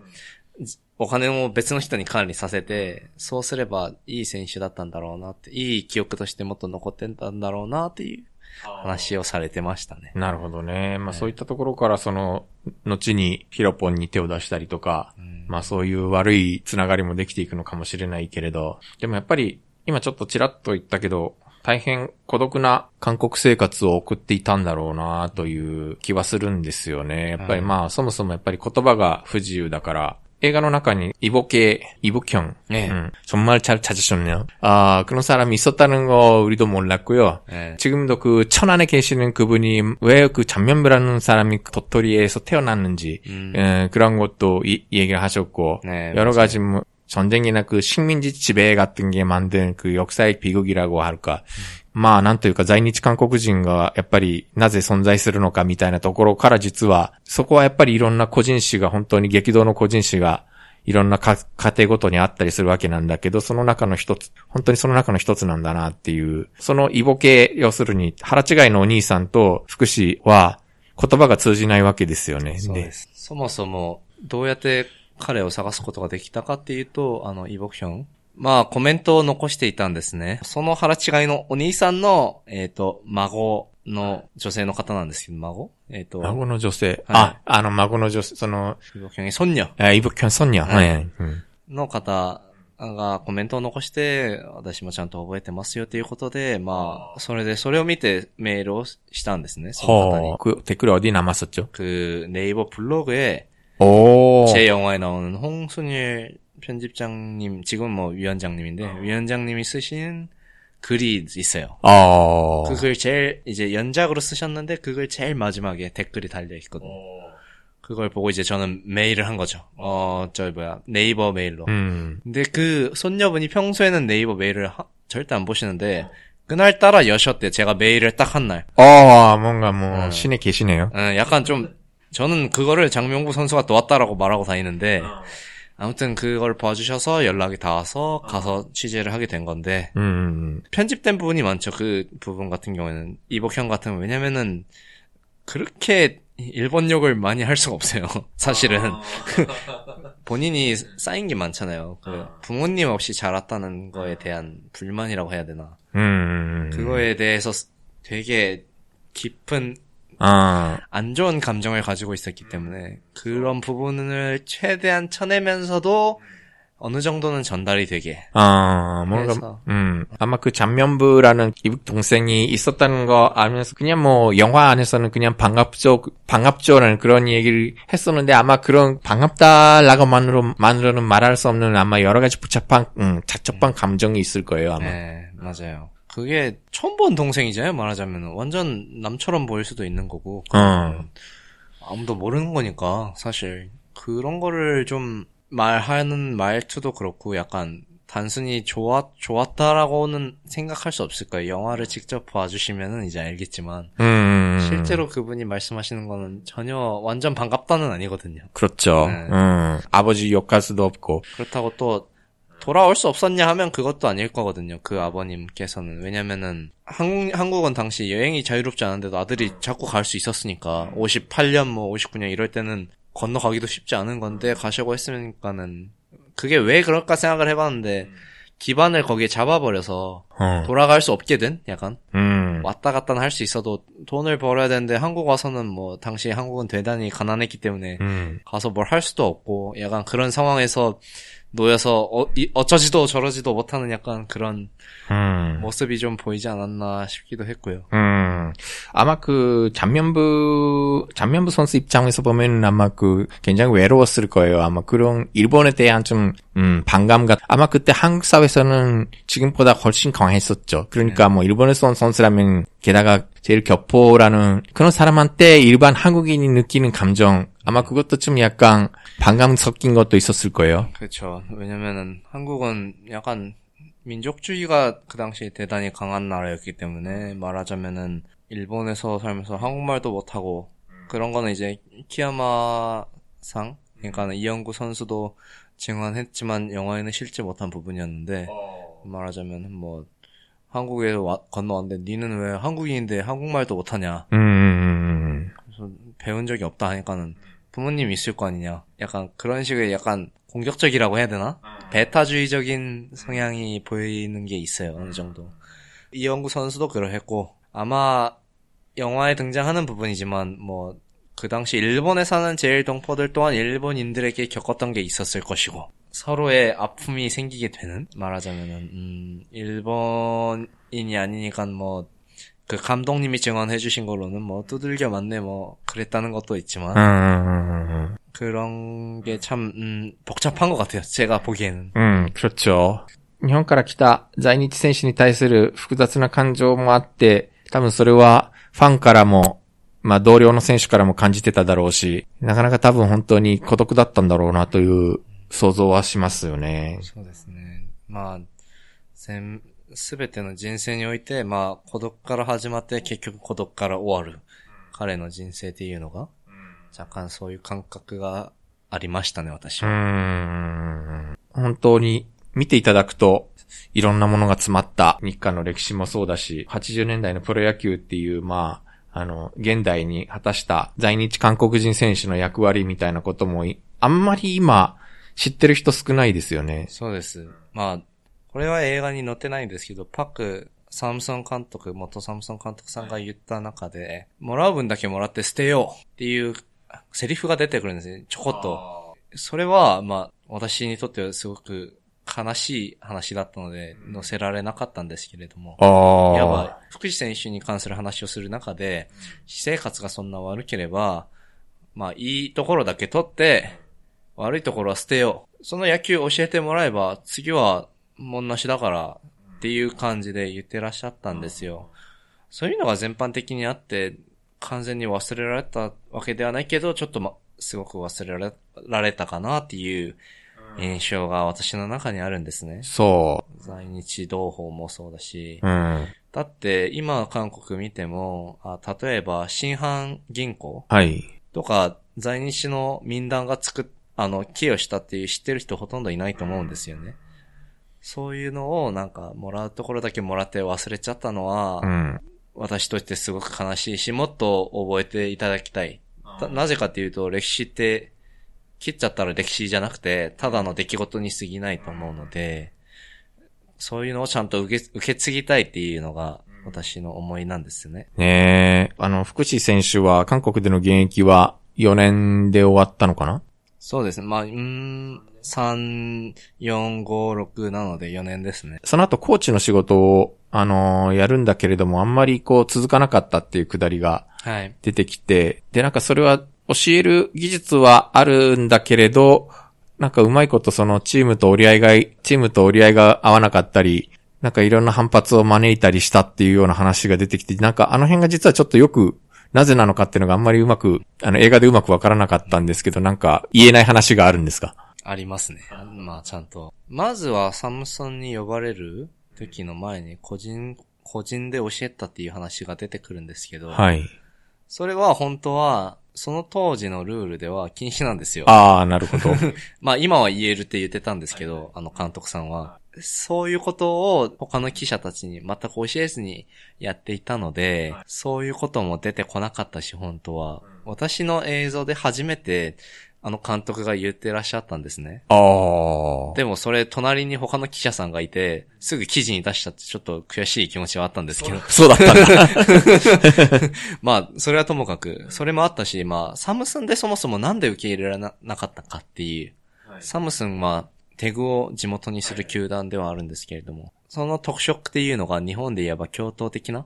お金も別の人に管理させて、そうすればいい選手だったんだろうなって、いい記憶としてもっと残ってたんだろうなっていう話をされてましたね。なるほどね。まあ、そういったところからその、後にヒロポンに手を出したりとか、うん、まあそういう悪いつながりもできていくのかもしれないけれど、でもやっぱり今ちょっとちらっと言ったけど、大変孤独な韓国生活を送っていたんだろうなという気はするんですよね。やっぱりまあ、そもそもやっぱり言葉が不自由だから、映画の中にイボ系、イボキョン。うん、정말잘찾으셨네 요。 ああ、그런사람이있었다는거우리도몰랐고요え지금도그천안에계시는그분이왜그잔면부라는사람이도토리에서태어났는지음그런것도이얘기를하셨고네여러가지뭐전쟁이나그식민지지배같은게만든그역사의비극이라고할 까。 まあ、なんというか在日韓国人がやっぱりなぜ存在するのかみたいなところから実は、そこはやっぱりいろんな個人史が本当に激動の個人史がいろんな家庭ごとにあったりするわけなんだけど、その中の一つ、本当にその中の一つなんだなっていう、そのイボ系、要するに腹違いのお兄さんと福祉は言葉が通じないわけですよね。そうです。そもそもどうやって彼を探すことができたかっていうと、あの、イボクションまあ、コメントを残していたんですね。その腹違いのお兄さんの、えっ、ー、と、孫の女性の方なんですけど、孫えっ、ー、と。孫の女性。はい、あ、あの、孫の女性、その、イボキョン・ソンニョ。え、イボキョン・ソンニョ。はい。の方がコメントを残して、私もちゃんと覚えてますよということで、まあ、それで、それを見てメールをしたんですね、その方に。ほう。 그、 댓글을어디남았었죠 그、 네이버블로 오. 제 영화에 나오는 홍순일 편집장님, 지금 뭐 위원장님인데, 어. 위원장님이 쓰신 글이 있어요. 어. 아. 그걸 제일, 이제 연작으로 쓰셨는데, 그걸 제일 마지막에 댓글이 달려있거든요. 어. 그걸 보고 이제 저는 메일을 한 거죠. 아. 어, 저기 뭐야, 네이버 메일로. 음. 근데 그 손녀분이 평소에는 네이버 메일을 하, 절대 안 보시는데, 그날 따라 여셨대요. 제가 메일을 딱 한 날. 어, 뭔가 뭐, 음. 신이 계시네요. 음, 약간 좀, 저는 그거를 장명구 선수가 도왔다라고 말하고 다니는데 어. 아무튼 그걸 봐주셔서 연락이 닿아서 가서 취재를 하게 된 건데 음. 음, 음. 편집된 부분이 많죠 그 부분 같은 경우에는 이복현 같은 왜냐면은 그렇게 일본 욕을 많이 할 수가 없어요 사실은 어. 본인이 쌓인 게 많잖아요 그 아. 부모님 없이 자랐다는 거에 대한 불만이라고 해야 되나 음. 음 그거에 대해서 되게 깊은 아. 안 좋은 감정을 가지고 있었기 때문에 그런 부분을 최대한 쳐내면서도 어느 정도는 전달이 되게. 아, 뭔가, 음. 아마 그 잔면부라는 이 동생이 있었다는 거 알면서 그냥 뭐 영화 안에서는 그냥 반갑죠, 반갑죠라는 그런 얘기를 했었는데 아마 그런 반갑다라고만으로, 만으로는 말할 수 없는 아마 여러 가지 복잡한, 음, 자첩한 감정이 있을 거예요, 아마. 네, 맞아요. 그게 처음 본 동생이잖아요, 말하자면. 완전 남처럼 보일 수도 있는 거고. 어. 아무도 모르는 거니까, 사실. 그런 거를 좀 말하는 말투도 그렇고, 약간 단순히 좋았, 좋았다라고는 생각할 수 없을 거예요. 영화를 직접 봐주시면은 이제 알겠지만, 음. 실제로 그분이 말씀하시는 거는 전혀 완전 반갑다는 아니거든요. 그렇죠. 네. 음. 아버지 욕할 수도 없고. 그렇다고 또 돌아올 수 없었냐 하면 그것도 아닐 거거든요. 그 아버님께서는 왜냐면은 한국 한국은 당시 여행이 자유롭지 않은데도 아들이 자꾸 갈 수 있었으니까 58년 뭐 59년 이럴 때는 건너가기도 쉽지 않은 건데 가시고 했으니까는 그게 왜 그럴까 생각을 해봤는데 기반을 거기에 잡아버려서 어. 돌아갈 수 없게 된 약간 음. 왔다 갔다 할 수 있어도 돈을 벌어야 되는데 한국 와서는 뭐 당시 한국은 대단히 가난했기 때문에 음. 가서 뭘 할 수도 없고 약간 그런 상황에서 놓여서 어, 어쩌지도 저러지도 못하는 약간 그런 음. 모습이 좀 보이지 않았나 싶기도 했고요. 음. 아마 그 잔면부 잔면부 선수 입장에서 보면 아마 그 굉장히 외로웠을 거예요. 아마 그런 일본에 대한 좀 음, 반감 같. 아마 그때 한국 사회에서는 지금보다 훨씬 강했었죠. 그러니까 네. 뭐 일본에서 온 선수라면 게다가 제일 격포라는 그런 사람한테 일반 한국인이 느끼는 감정 아마 그것도 좀 약간 반감 섞인 것도 있었을 거예요. 그렇죠. 왜냐면은 한국은 약간 민족주의가 그 당시 대단히 강한 나라였기 때문에 말하자면은 일본에서 살면서 한국말도 못하고 그런 거는 이제 키야마상 그러니까 이영구 선수도 증언했지만 영화에는 실지 못한 부분이었는데 어. 말하자면 뭐 한국에 와, 건너왔는데 니는 왜 한국인인데 한국말도 못하냐 음. 음, 음, 음 그래서 배운 적이 없다 하니까는 부모님 있을 거 아니냐. 약간 그런 식의 약간 공격적이라고 해야 되나? 베타주의적인 아. 성향이 보이는 게 있어요, 어느 정도. 이영구 선수도 그러했고, 아마 영화에 등장하는 부분이지만, 뭐, 그 당시 일본에 사는 제일 동포들 또한 일본인들에게 겪었던 게 있었을 것이고, 서로의 아픔이 생기게 되는, 말하자면은, 음, 일본인이 아니니까 뭐, 그감독님이증언해주신걸로는뭐두들겨맞네뭐그랬다는것도있지만음그런게참음복잡한것같아요제가보기에는음그렇죠日本から来た在日選手に対する複雑な感情もあって、多分それはファンからも、まあ同僚の選手からも感じてただろうし、なかなか多分本当に孤独だったんだろうなという想像はしますよね。そうですね。まあ、すべての人生において、まあ、孤独から始まって結局孤独から終わる。彼の人生っていうのが、若干そういう感覚がありましたね、私は。うん。本当に見ていただくと、いろんなものが詰まった日韓の歴史もそうだし、80年代のプロ野球っていう、まあ、あの、現代に果たした在日韓国人選手の役割みたいなことも、あんまり今、知ってる人少ないですよね。そうです。まあ、これは映画に載ってないんですけど、パク、サムソン監督、元サムソン監督さんが言った中で、はい、もらう分だけもらって捨てようっていうセリフが出てくるんですね、ちょこっと。それは、まあ、私にとってはすごく悲しい話だったので、載せられなかったんですけれども、いやば、福士選手に関する話をする中で、私生活がそんな悪ければ、まあ、いいところだけ取って、悪いところは捨てよう。その野球を教えてもらえば、次はもんなしだからっていう感じで言ってらっしゃったんですよ。そういうのが全般的にあって、完全に忘れられたわけではないけど、ちょっとま、すごく忘れられたかなっていう印象が私の中にあるんですね。そう。在日同胞もそうだし。うん。だって、今韓国見ても、あ例えば、新藩銀行。はい。とか、在日の民団が作っ、あの、寄与したっていう知ってる人ほとんどいないと思うんですよね。そういうのをなんかもらうところだけもらって忘れちゃったのは、うん、私としてすごく悲しいし、もっと覚えていただきたい。なぜかっていうと、歴史って、切っちゃったら歴史じゃなくて、ただの出来事に過ぎないと思うので、そういうのをちゃんと受け、受け継ぎたいっていうのが、私の思いなんですよね。ねえ、あの、福士選手は、韓国での現役は4年で終わったのかなそうですね。まあ、うん、3、4、5、6なので4年ですね。その後、コーチの仕事を、あのーやるんだけれども、あんまりこう続かなかったっていうくだりがはい。出てきて、で、なんかそれは教える技術はあるんだけれど、なんかうまいことそのチームと折り合いが、チームと折り合いが合わなかったり、なんかいろんな反発を招いたりしたっていうような話が出てきて、なんかあの辺が実はちょっとよく、なぜなのかっていうのがあんまりうまく、あの映画でうまくわからなかったんですけど、なんか言えない話があるんですかありますね。まあちゃんと。まずはサムソンに呼ばれる時の前に個人、個人で教えたっていう話が出てくるんですけど、はい。それは本当は、その当時のルールでは禁止なんですよ。ああ、なるほど。まあ今は言えるって言ってたんですけど、あの監督さんは。そういうことを他の記者たちに全く教えずにやっていたので、そういうことも出てこなかったし、本当は。私の映像で初めてあの監督が言ってらっしゃったんですね。ああ。でもそれ隣に他の記者さんがいて、すぐ記事に出したってちょっと悔しい気持ちはあったんですけど。そうだったんだ。まあ、それはともかく、それもあったし、まあ、サムスンでそもそもなんで受け入れられなかったかっていう。はい、サムスンは、テグを地元にする球団ではあるんですけれども、はい、その特色っていうのが日本で言えば共闘的な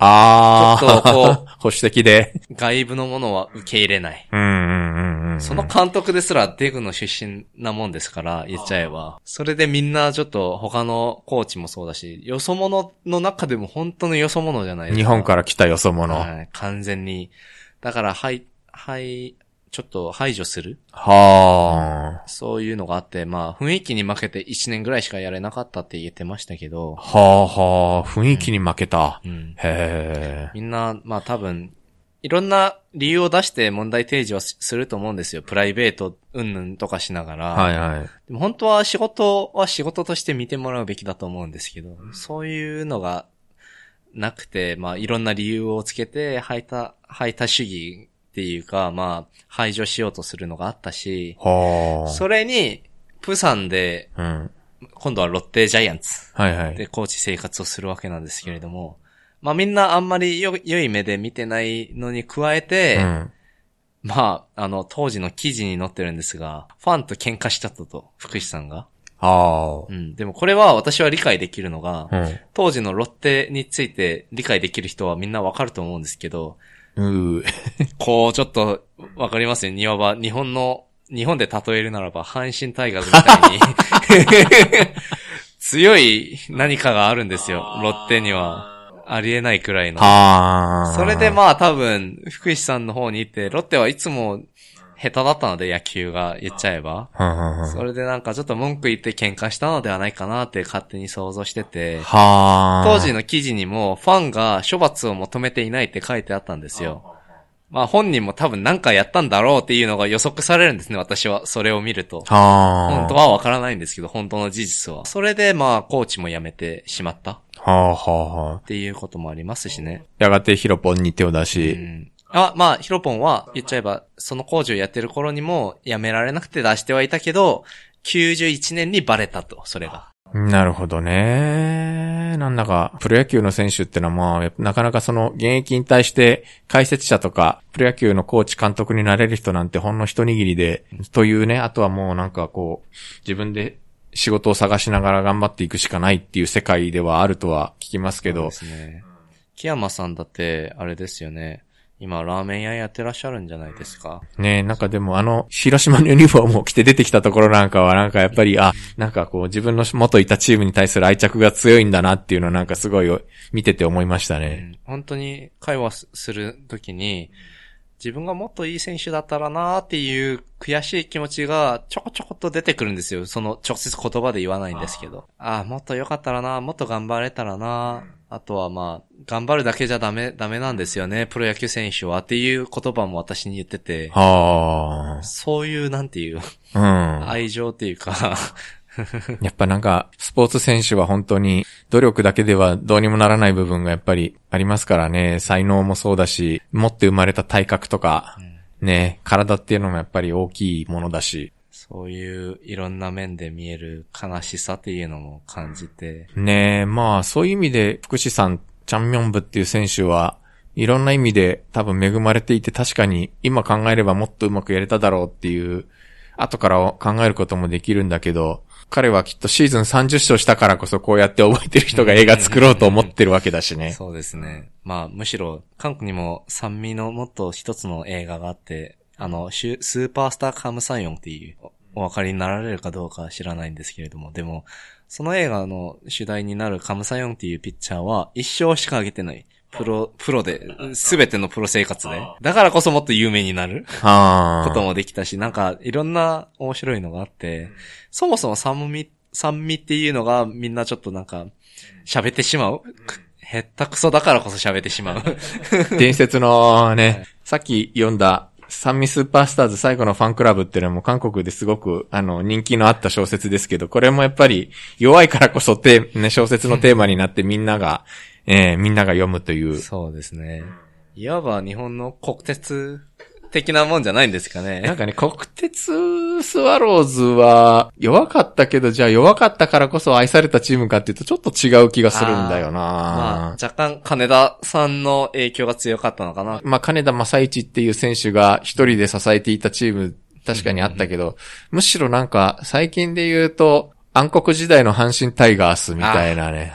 ああ。ちょっとこう。保守的で。外部のものは受け入れない。うんうんうん。その監督ですらデグの出身なもんですから、言っちゃえば。それでみんなちょっと他のコーチもそうだし、よそ者の中でも本当のよそ者じゃないですか。日本から来たよそ者。はい、完全に。だから、はい、はい、ちょっと排除するはあ。そういうのがあって、まあ、雰囲気に負けて1年ぐらいしかやれなかったって言ってましたけど、はあはあ、雰囲気に負けた。うん。へえ。みんな、まあ多分、いろんな理由を出して問題提示はすると思うんですよ。プライベート、うんぬんとかしながら。はいはい。でも本当は仕事は仕事として見てもらうべきだと思うんですけど、そういうのがなくて、まあいろんな理由をつけて、排他、排他主義っていうか、まあ排除しようとするのがあったし、それに、プサンで、うん、今度はロッテジャイアンツ。はいはい。で、コーチ生活をするわけなんですけれども、うんまあみんなあんまりよ、良い目で見てないのに加えて、うん、まあ、あの、当時の記事に載ってるんですが、ファンと喧嘩しちゃったと、福士さんが。ああ。うん。でもこれは私は理解できるのが、うん、当時のロッテについて理解できる人はみんなわかると思うんですけど、う こう、ちょっと、わかりますい庭ば日本の、日本で例えるならば、阪神タイガーズみたいに 強い何かがあるんですよ、ロッテには。ありえないくらいの。それでまあ多分、福士さんの方に行って、ロッテはいつも下手だったので野球が言っちゃえば。それでなんかちょっと文句言って喧嘩したのではないかなって勝手に想像してて。当時の記事にもファンが処罰を求めていないって書いてあったんですよ。まあ本人も多分何かやったんだろうっていうのが予測されるんですね、私は。それを見ると。本当はわからないんですけど、本当の事実は。それでまあ、コーチも辞めてしまった。はあはあはあ。っていうこともありますしね。やがてヒロポンに手を出し。うんあ、まあ、ヒロポンは、言っちゃえば、その工事をやってる頃にも、辞められなくて出してはいたけど、91年にバレたと、それが。なるほどね。なんだか、プロ野球の選手ってのはまあ、なかなかその現役に対して解説者とか、プロ野球のコーチ監督になれる人なんてほんの一握りで、というね、あとはもうなんかこう、自分で仕事を探しながら頑張っていくしかないっていう世界ではあるとは聞きますけど。そうですね。木山さんだって、あれですよね。今、ラーメン屋やってらっしゃるんじゃないですかねえ、なんかでもあの、広島のユニフォームを着て出てきたところなんかは、なんかやっぱり、あ、なんかこう、自分の元いたチームに対する愛着が強いんだなっていうのなんかすごい見てて思いましたね。うん、本当に会話するときに、自分がもっといい選手だったらなーっていう悔しい気持ちがちょこちょこっと出てくるんですよ。その直接言葉で言わないんですけど。ああ、もっと良かったらなー、もっと頑張れたらなー、あとはまあ、頑張るだけじゃダメ、ダメなんですよね、プロ野球選手はっていう言葉も私に言ってて、はあ。そういう、なんていう、うん。愛情っていうか やっぱなんか、スポーツ選手は本当に、努力だけではどうにもならない部分がやっぱりありますからね、才能もそうだし、持って生まれた体格とか、ね、体っていうのもやっぱり大きいものだし、そういういろんな面で見える悲しさっていうのも感じて。ねえ、まあそういう意味で福士さん、チャンミョンブっていう選手は、いろんな意味で多分恵まれていて確かに今考えればもっとうまくやれただろうっていう、後から考えることもできるんだけど、彼はきっとシーズン30勝したからこそこうやって覚えてる人が映画作ろうと思ってるわけだしね。そうですね。まあむしろ韓国にも酸味のもっと一つの映画があって、あの、スーパースターカムサイオンっていう、お分かりになられるかどうか知らないんですけれども、でも、その映画の主題になるカムサヨンっていうピッチャーは一生しか上げてない。プロ、プロで、すべてのプロ生活で。だからこそもっと有名になることもできたし、なんかいろんな面白いのがあって、そもそも酸味、酸味っていうのがみんなちょっとなんか喋ってしまう。へったくそだからこそ喋ってしまう 伝説のね、さっき読んだ三味スーパースターズ最後のファンクラブっていうのも韓国ですごく、あの、人気のあった小説ですけど、これもやっぱり弱いからこそて、ね、小説のテーマになってみんなが、えー、みんなが読むという。そうですね。いわば日本の国鉄的なもんじゃないんですかね。なんかね、国鉄スワローズは弱かったけど、じゃあ弱かったからこそ愛されたチームかっていうとちょっと違う気がするんだよな、まあ、若干金田さんの影響が強かったのかな。まあ、金田正一っていう選手が一人で支えていたチーム確かにあったけど、むしろなんか最近で言うと暗黒時代の阪神タイガースみたいなね。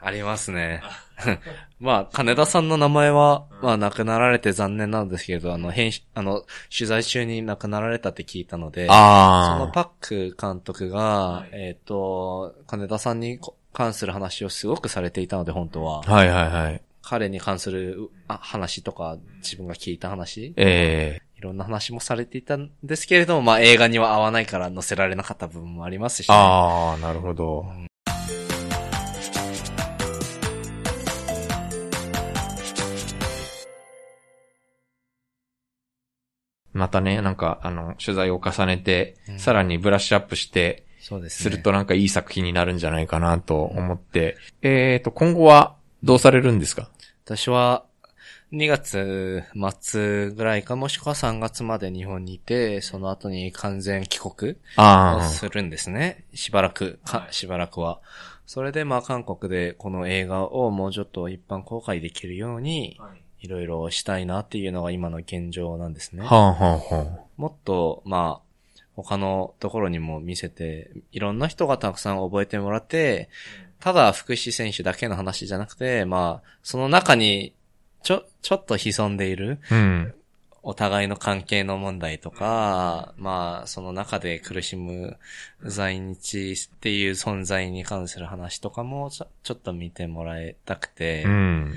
ありますね。まあ、金田さんの名前は、まあ、亡くなられて残念なんですけど、あの、編、集、あの、取材中に亡くなられたって聞いたので、そのパック監督が、はい、えっ、ー、と、金田さんに関する話をすごくされていたので、本当は。はいはいはい。彼に関する話とか、自分が聞いた話。ええー、いろんな話もされていたんですけれども、まあ映画には合わないから載せられなかった部分もありますし、ね、ああ、なるほど。うんまたね、なんか、あの、取材を重ねて、うん、さらにブラッシュアップして、そうです、ね。するとなんかいい作品になるんじゃないかなと思って、うん、えっ、ー、と、今後はどうされるんですか私は、2月末ぐらいかもしくは3月まで日本にいて、その後に完全帰国をするんですね。しばらく、しばらくは。それでまあ韓国でこの映画をもうちょっと一般公開できるように、はいいろいろしたいなっていうのが今の現状なんですね。はあ、はあはあ、もっと、まあ、他のところにも見せて、いろんな人がたくさん覚えてもらって、ただ福祉選手だけの話じゃなくて、まあ、その中に、ちょ、ちょっと潜んでいる、お互いの関係の問題とか、まあ、その中で苦しむ在日っていう存在に関する話とかもちょ、ちょっと見てもらいたくて、うん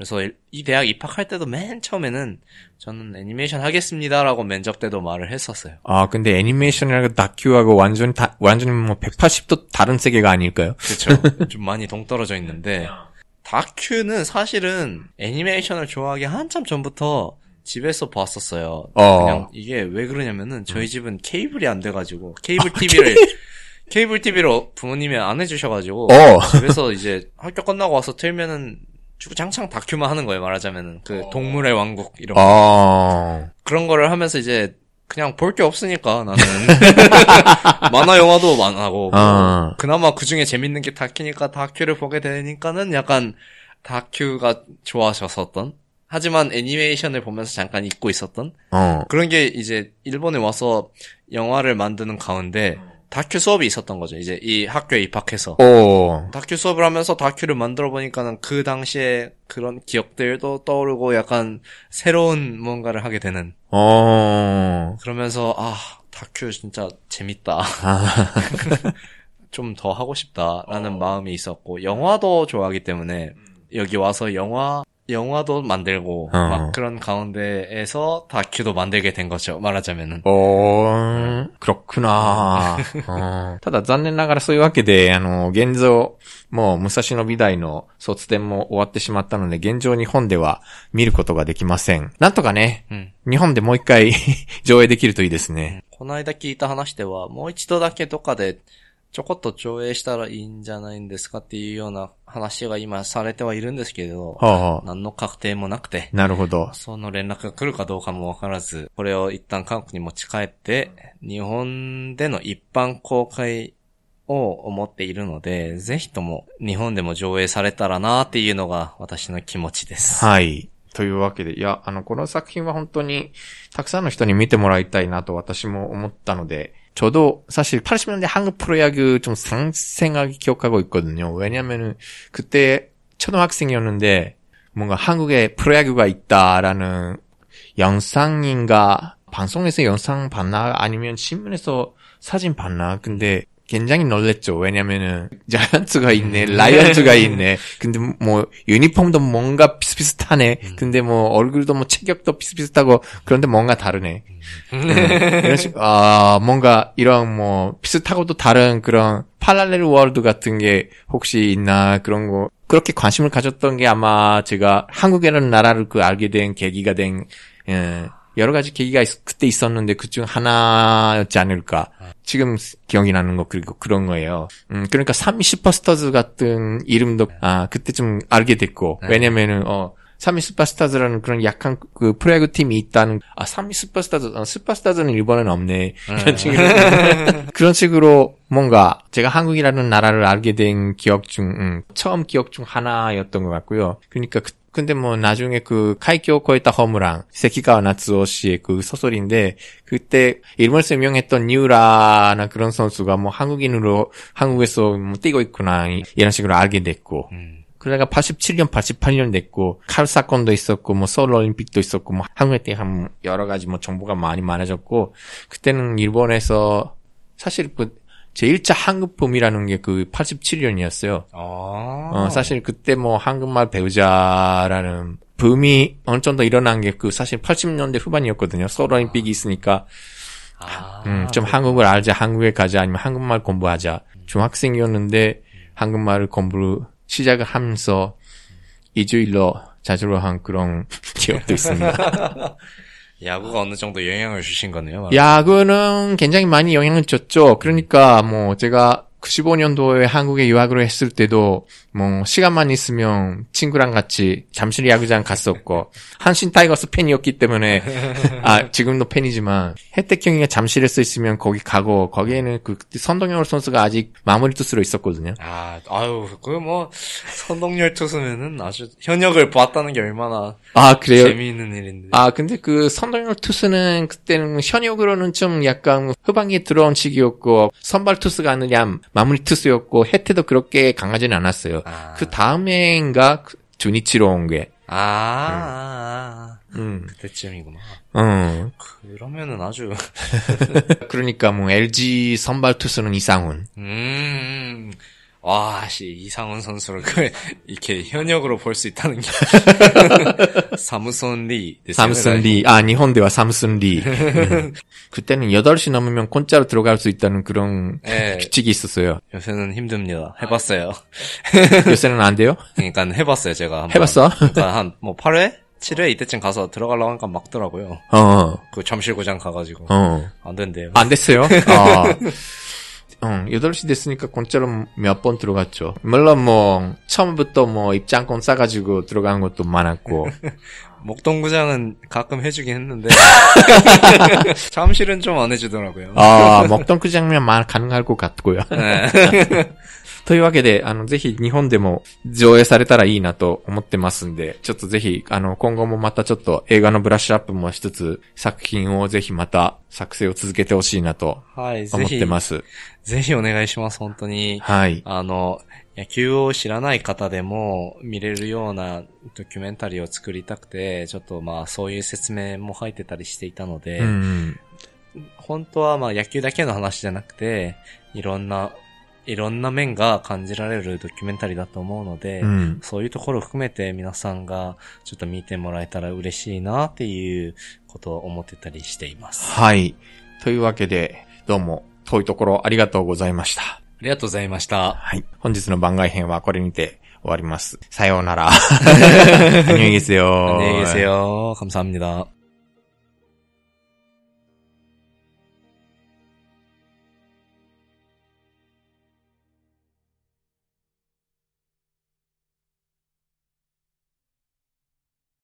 그래서 이 대학 입학할 때도 맨 처음에는 저는 애니메이션 하겠습니다라고 면접 때도 말을 했었어요. 아, 근데 애니메이션이라고 다큐하고 완전히 다, 완전뭐 180도 다른 세계가 아닐까요? 그렇죠. 좀 많이 동떨어져 있는데 다큐는 사실은 애니메이션을 좋아하기 한참 전부터 집에서 봤었어요. 어. 그냥 이게 왜 그러냐면은 저희 음. 집은 케이블이 안 돼가지고 아, 케이블 TV를 케이블 TV로 부모님이 안 해주셔가지고 어. 집에서 이제 학교 끝나고 와서 틀면은 축구 장창 다큐만 하는 거예요. 말하자면은 그 어... 동물의 왕국 이런 아. 거. 아... 그런 거를 하면서 이제 그냥 볼 게 없으니까 나는 만화 영화도 많아고 아... 뭐 그나마 그 중에 재밌는 게 다큐니까 다큐를 보게 되니까는 약간 다큐가 좋아졌었던 하지만 애니메이션을 보면서 잠깐 잊고 있었던 어. 그런 게 이제 일본에 와서 영화를 만드는 가운데 다큐 수업이 있었던 거죠. 이제 이 학교에 입학해서. 오. 다큐 수업을 하면서 다큐를 만들어 보니까는 그 당시에 그런 기억들도 떠오르고 약간 새로운 뭔가를 하게 되는. 어. 그러면서, 아, 다큐 진짜 재밌다. 아. 좀더 하고 싶다라는 어. 마음이 있었고, 영화도 좋아하기 때문에 여기 와서 영화 영화도만들고어막그런가운데에서다큐도만들게된거죠말하자면은그렇구나ただ残念ながらそういうわけで、あの、現状、もう武蔵野美大の卒展も終わってしまったので、現状日本では見ることができません。なんとかね、日本でもう一回上映できるといいですね。この間聞いた話では、もう一度だけどっかで、ちょこっと上映したらいいんじゃないんですかっていうような話が今されてはいるんですけれど、はあはあ、何の確定もなくて、なるほど。その連絡が来るかどうかもわからず、これを一旦韓国に持ち帰って、日本での一般公開を思っているので、ぜひとも日本でも上映されたらなっていうのが私の気持ちです。はい。というわけで、いや、あの、この作品は本当にたくさんの人に見てもらいたいなと私も思ったので、 저도 사실 80년대 한국 프로야구 좀 상생하게 기억하고 있거든요. 왜냐면은 그때 초등학생이었는데 뭔가 한국에 프로야구가 있다라는 영상인가 방송에서 영상 봤나 아니면 신문에서 사진 봤나 근데 굉장히 놀랬죠. 왜냐면은 자이언트가 음. 있네, 라이언트가 있네. 근데 뭐 유니폼도 뭔가 비슷비슷하네. 음. 근데 뭐 얼굴도 뭐 체격도 비슷비슷하고 그런데 뭔가 다르네. 음. 네. 이런 식, 아 뭔가 이런 뭐 비슷하고도 다른 그런 팔라렐 월드 같은 게 혹시 있나 그런 거 그렇게 관심을 가졌던 게 아마 제가 한국이라는 나라를 그 알게 된 계기가 된 예, 여러 가지 계기가 있, 그때 있었는데 그 중 하나였지 않을까. 지금 기억이 나는 거 그리고 그런 거예요. 음, 그러니까 3슈퍼스타즈 같은 이름도 네. 아 그때 좀 알게 됐고 네. 왜냐면은 어. 3위 슈퍼스타즈라는 그런 약한 그 프로야구 팀이 있다는 아 3위 어, 슈퍼스타즈 아, 스파스타즈는 일본에는 없네 네. 이런 식으로 그런 식으로 뭔가 제가 한국이라는 나라를 알게 된 기억 중 음, 처음 기억 중 하나였던 것 같고요. 그러니까 그, 근데 뭐 나중에 그 카이키오 코에다 허무랑 세키가와 나츠오 씨의 그 소설인데 그때 일본에명했던뉴라나 그런 선수가 뭐 한국인으로 한국에서 뭐 뛰고 있구나 이런 식으로 알게 됐고 음. 그러다가 87년, 88년 됐고 칼 사건도 있었고 뭐 서울 올림픽도 있었고 뭐 한국에 대한 여러 가지 뭐 정보가 많이 많아졌고 그때는 일본에서 사실 그 제1차 한국붐이라는 게 그 87년이었어요. 아~ 어, 사실 그때 뭐 한국말 배우자라는 붐이 어느 정도 일어난 게 그 사실 80년대 후반이었거든요. 서울올림픽이 아. 있으니까 아~ 음, 좀 한국을 알자, 한국에 가자, 아니면 한국말 공부하자. 음. 중학생이었는데 한국말을 공부를 시작을 하면서 음. 이주일로 자주로 한 그런 기억도 있습니다. 야구가 어느 정도 영향을 주신 거네요. 말하자면. 야구는 굉장히 많이 영향을 줬죠. 그러니까 뭐 제가 95년도에 그 한국에 유학을 했을 때도 뭐 시간만 있으면 친구랑 같이 잠실 야구장 갔었고 한신 타이거스 팬이었기 때문에 아 지금도 팬이지만 혜택형이가 잠실에서 있으면 거기 가고 거기에는 그 선동열 선수가 아직 마무리 투수로 있었거든요. 아 아유 그 뭐 선동열 투수면은 아주 현역을 보았다는 게 얼마나 아 그래요 재미있는 일인데 아 근데 그 선동열 투수는 그때는 현역으로는 좀 약간 후반기에 들어온 시기였고 선발 투수가 아니냐 마무리 투수였고 해태도 그렇게 강하지는 않았어요. 아. 그 다음해인가 그 주니치로 온 게. 아, 아, 아, 아, 음. 음. 그때쯤이구나. 어. 그러면은 아주. 그러니까 뭐 LG 선발 투수는 이상훈. 음, 음. 와, 씨, 이상훈 선수를 그, 이렇게 현역으로 볼 수 있다는 게. 사무슨 리. 사무 리. 아, 니혼대와 사무 리. 네. 음. 그때는 8시 넘으면 콘짜로 들어갈 수 있다는 그런 네. 규칙이 있었어요. 요새는 힘듭니다. 해봤어요. 요새는 안 돼요? 그러니까 해봤어요, 제가. 한번. 해봤어? 그러니까 한, 뭐, 8회? 7회 이때쯤 가서 들어가려고 하니까 막더라고요. 어. 그 잠실구장 가가지고. 어. 안 된대요. 안 됐어요? 아. 응, 8시 됐으니까 공짜로 몇 번 들어갔죠. 물론 뭐, 처음부터 뭐, 입장권 싸가지고 들어간 것도 많았고. 목동구장은 가끔 해주긴 했는데 잠실은 좀 안 해주더라고요. 아 목동구장면 말 가능할 것 같고요. 네. というわけで、あの、ぜひ日本でも上映されたらいいなと思ってますんで、ちょっとぜひ、あの、今後もまたちょっと映画のブラッシュアップもしつつ、作品をぜひまた作成を続けてほしいなと、はい、思ってます、はいぜ。ぜひお願いします、本当に。はい。あの、野球を知らない方でも見れるようなドキュメンタリーを作りたくて、ちょっとまあそういう説明も入ってたりしていたので、うん、本当はまあ野球だけの話じゃなくて、いろんないろんな面が感じられるドキュメンタリーだと思うので、うん、そういうところを含めて皆さんがちょっと見てもらえたら嬉しいなっていうことを思ってたりしています。はい。というわけで、どうも遠いところありがとうございました。ありがとうございました。はい。本日の番外編はこれにて終わります。さようなら。안 녕 い계세 요。 안녕히계세 요。 감사합니 다。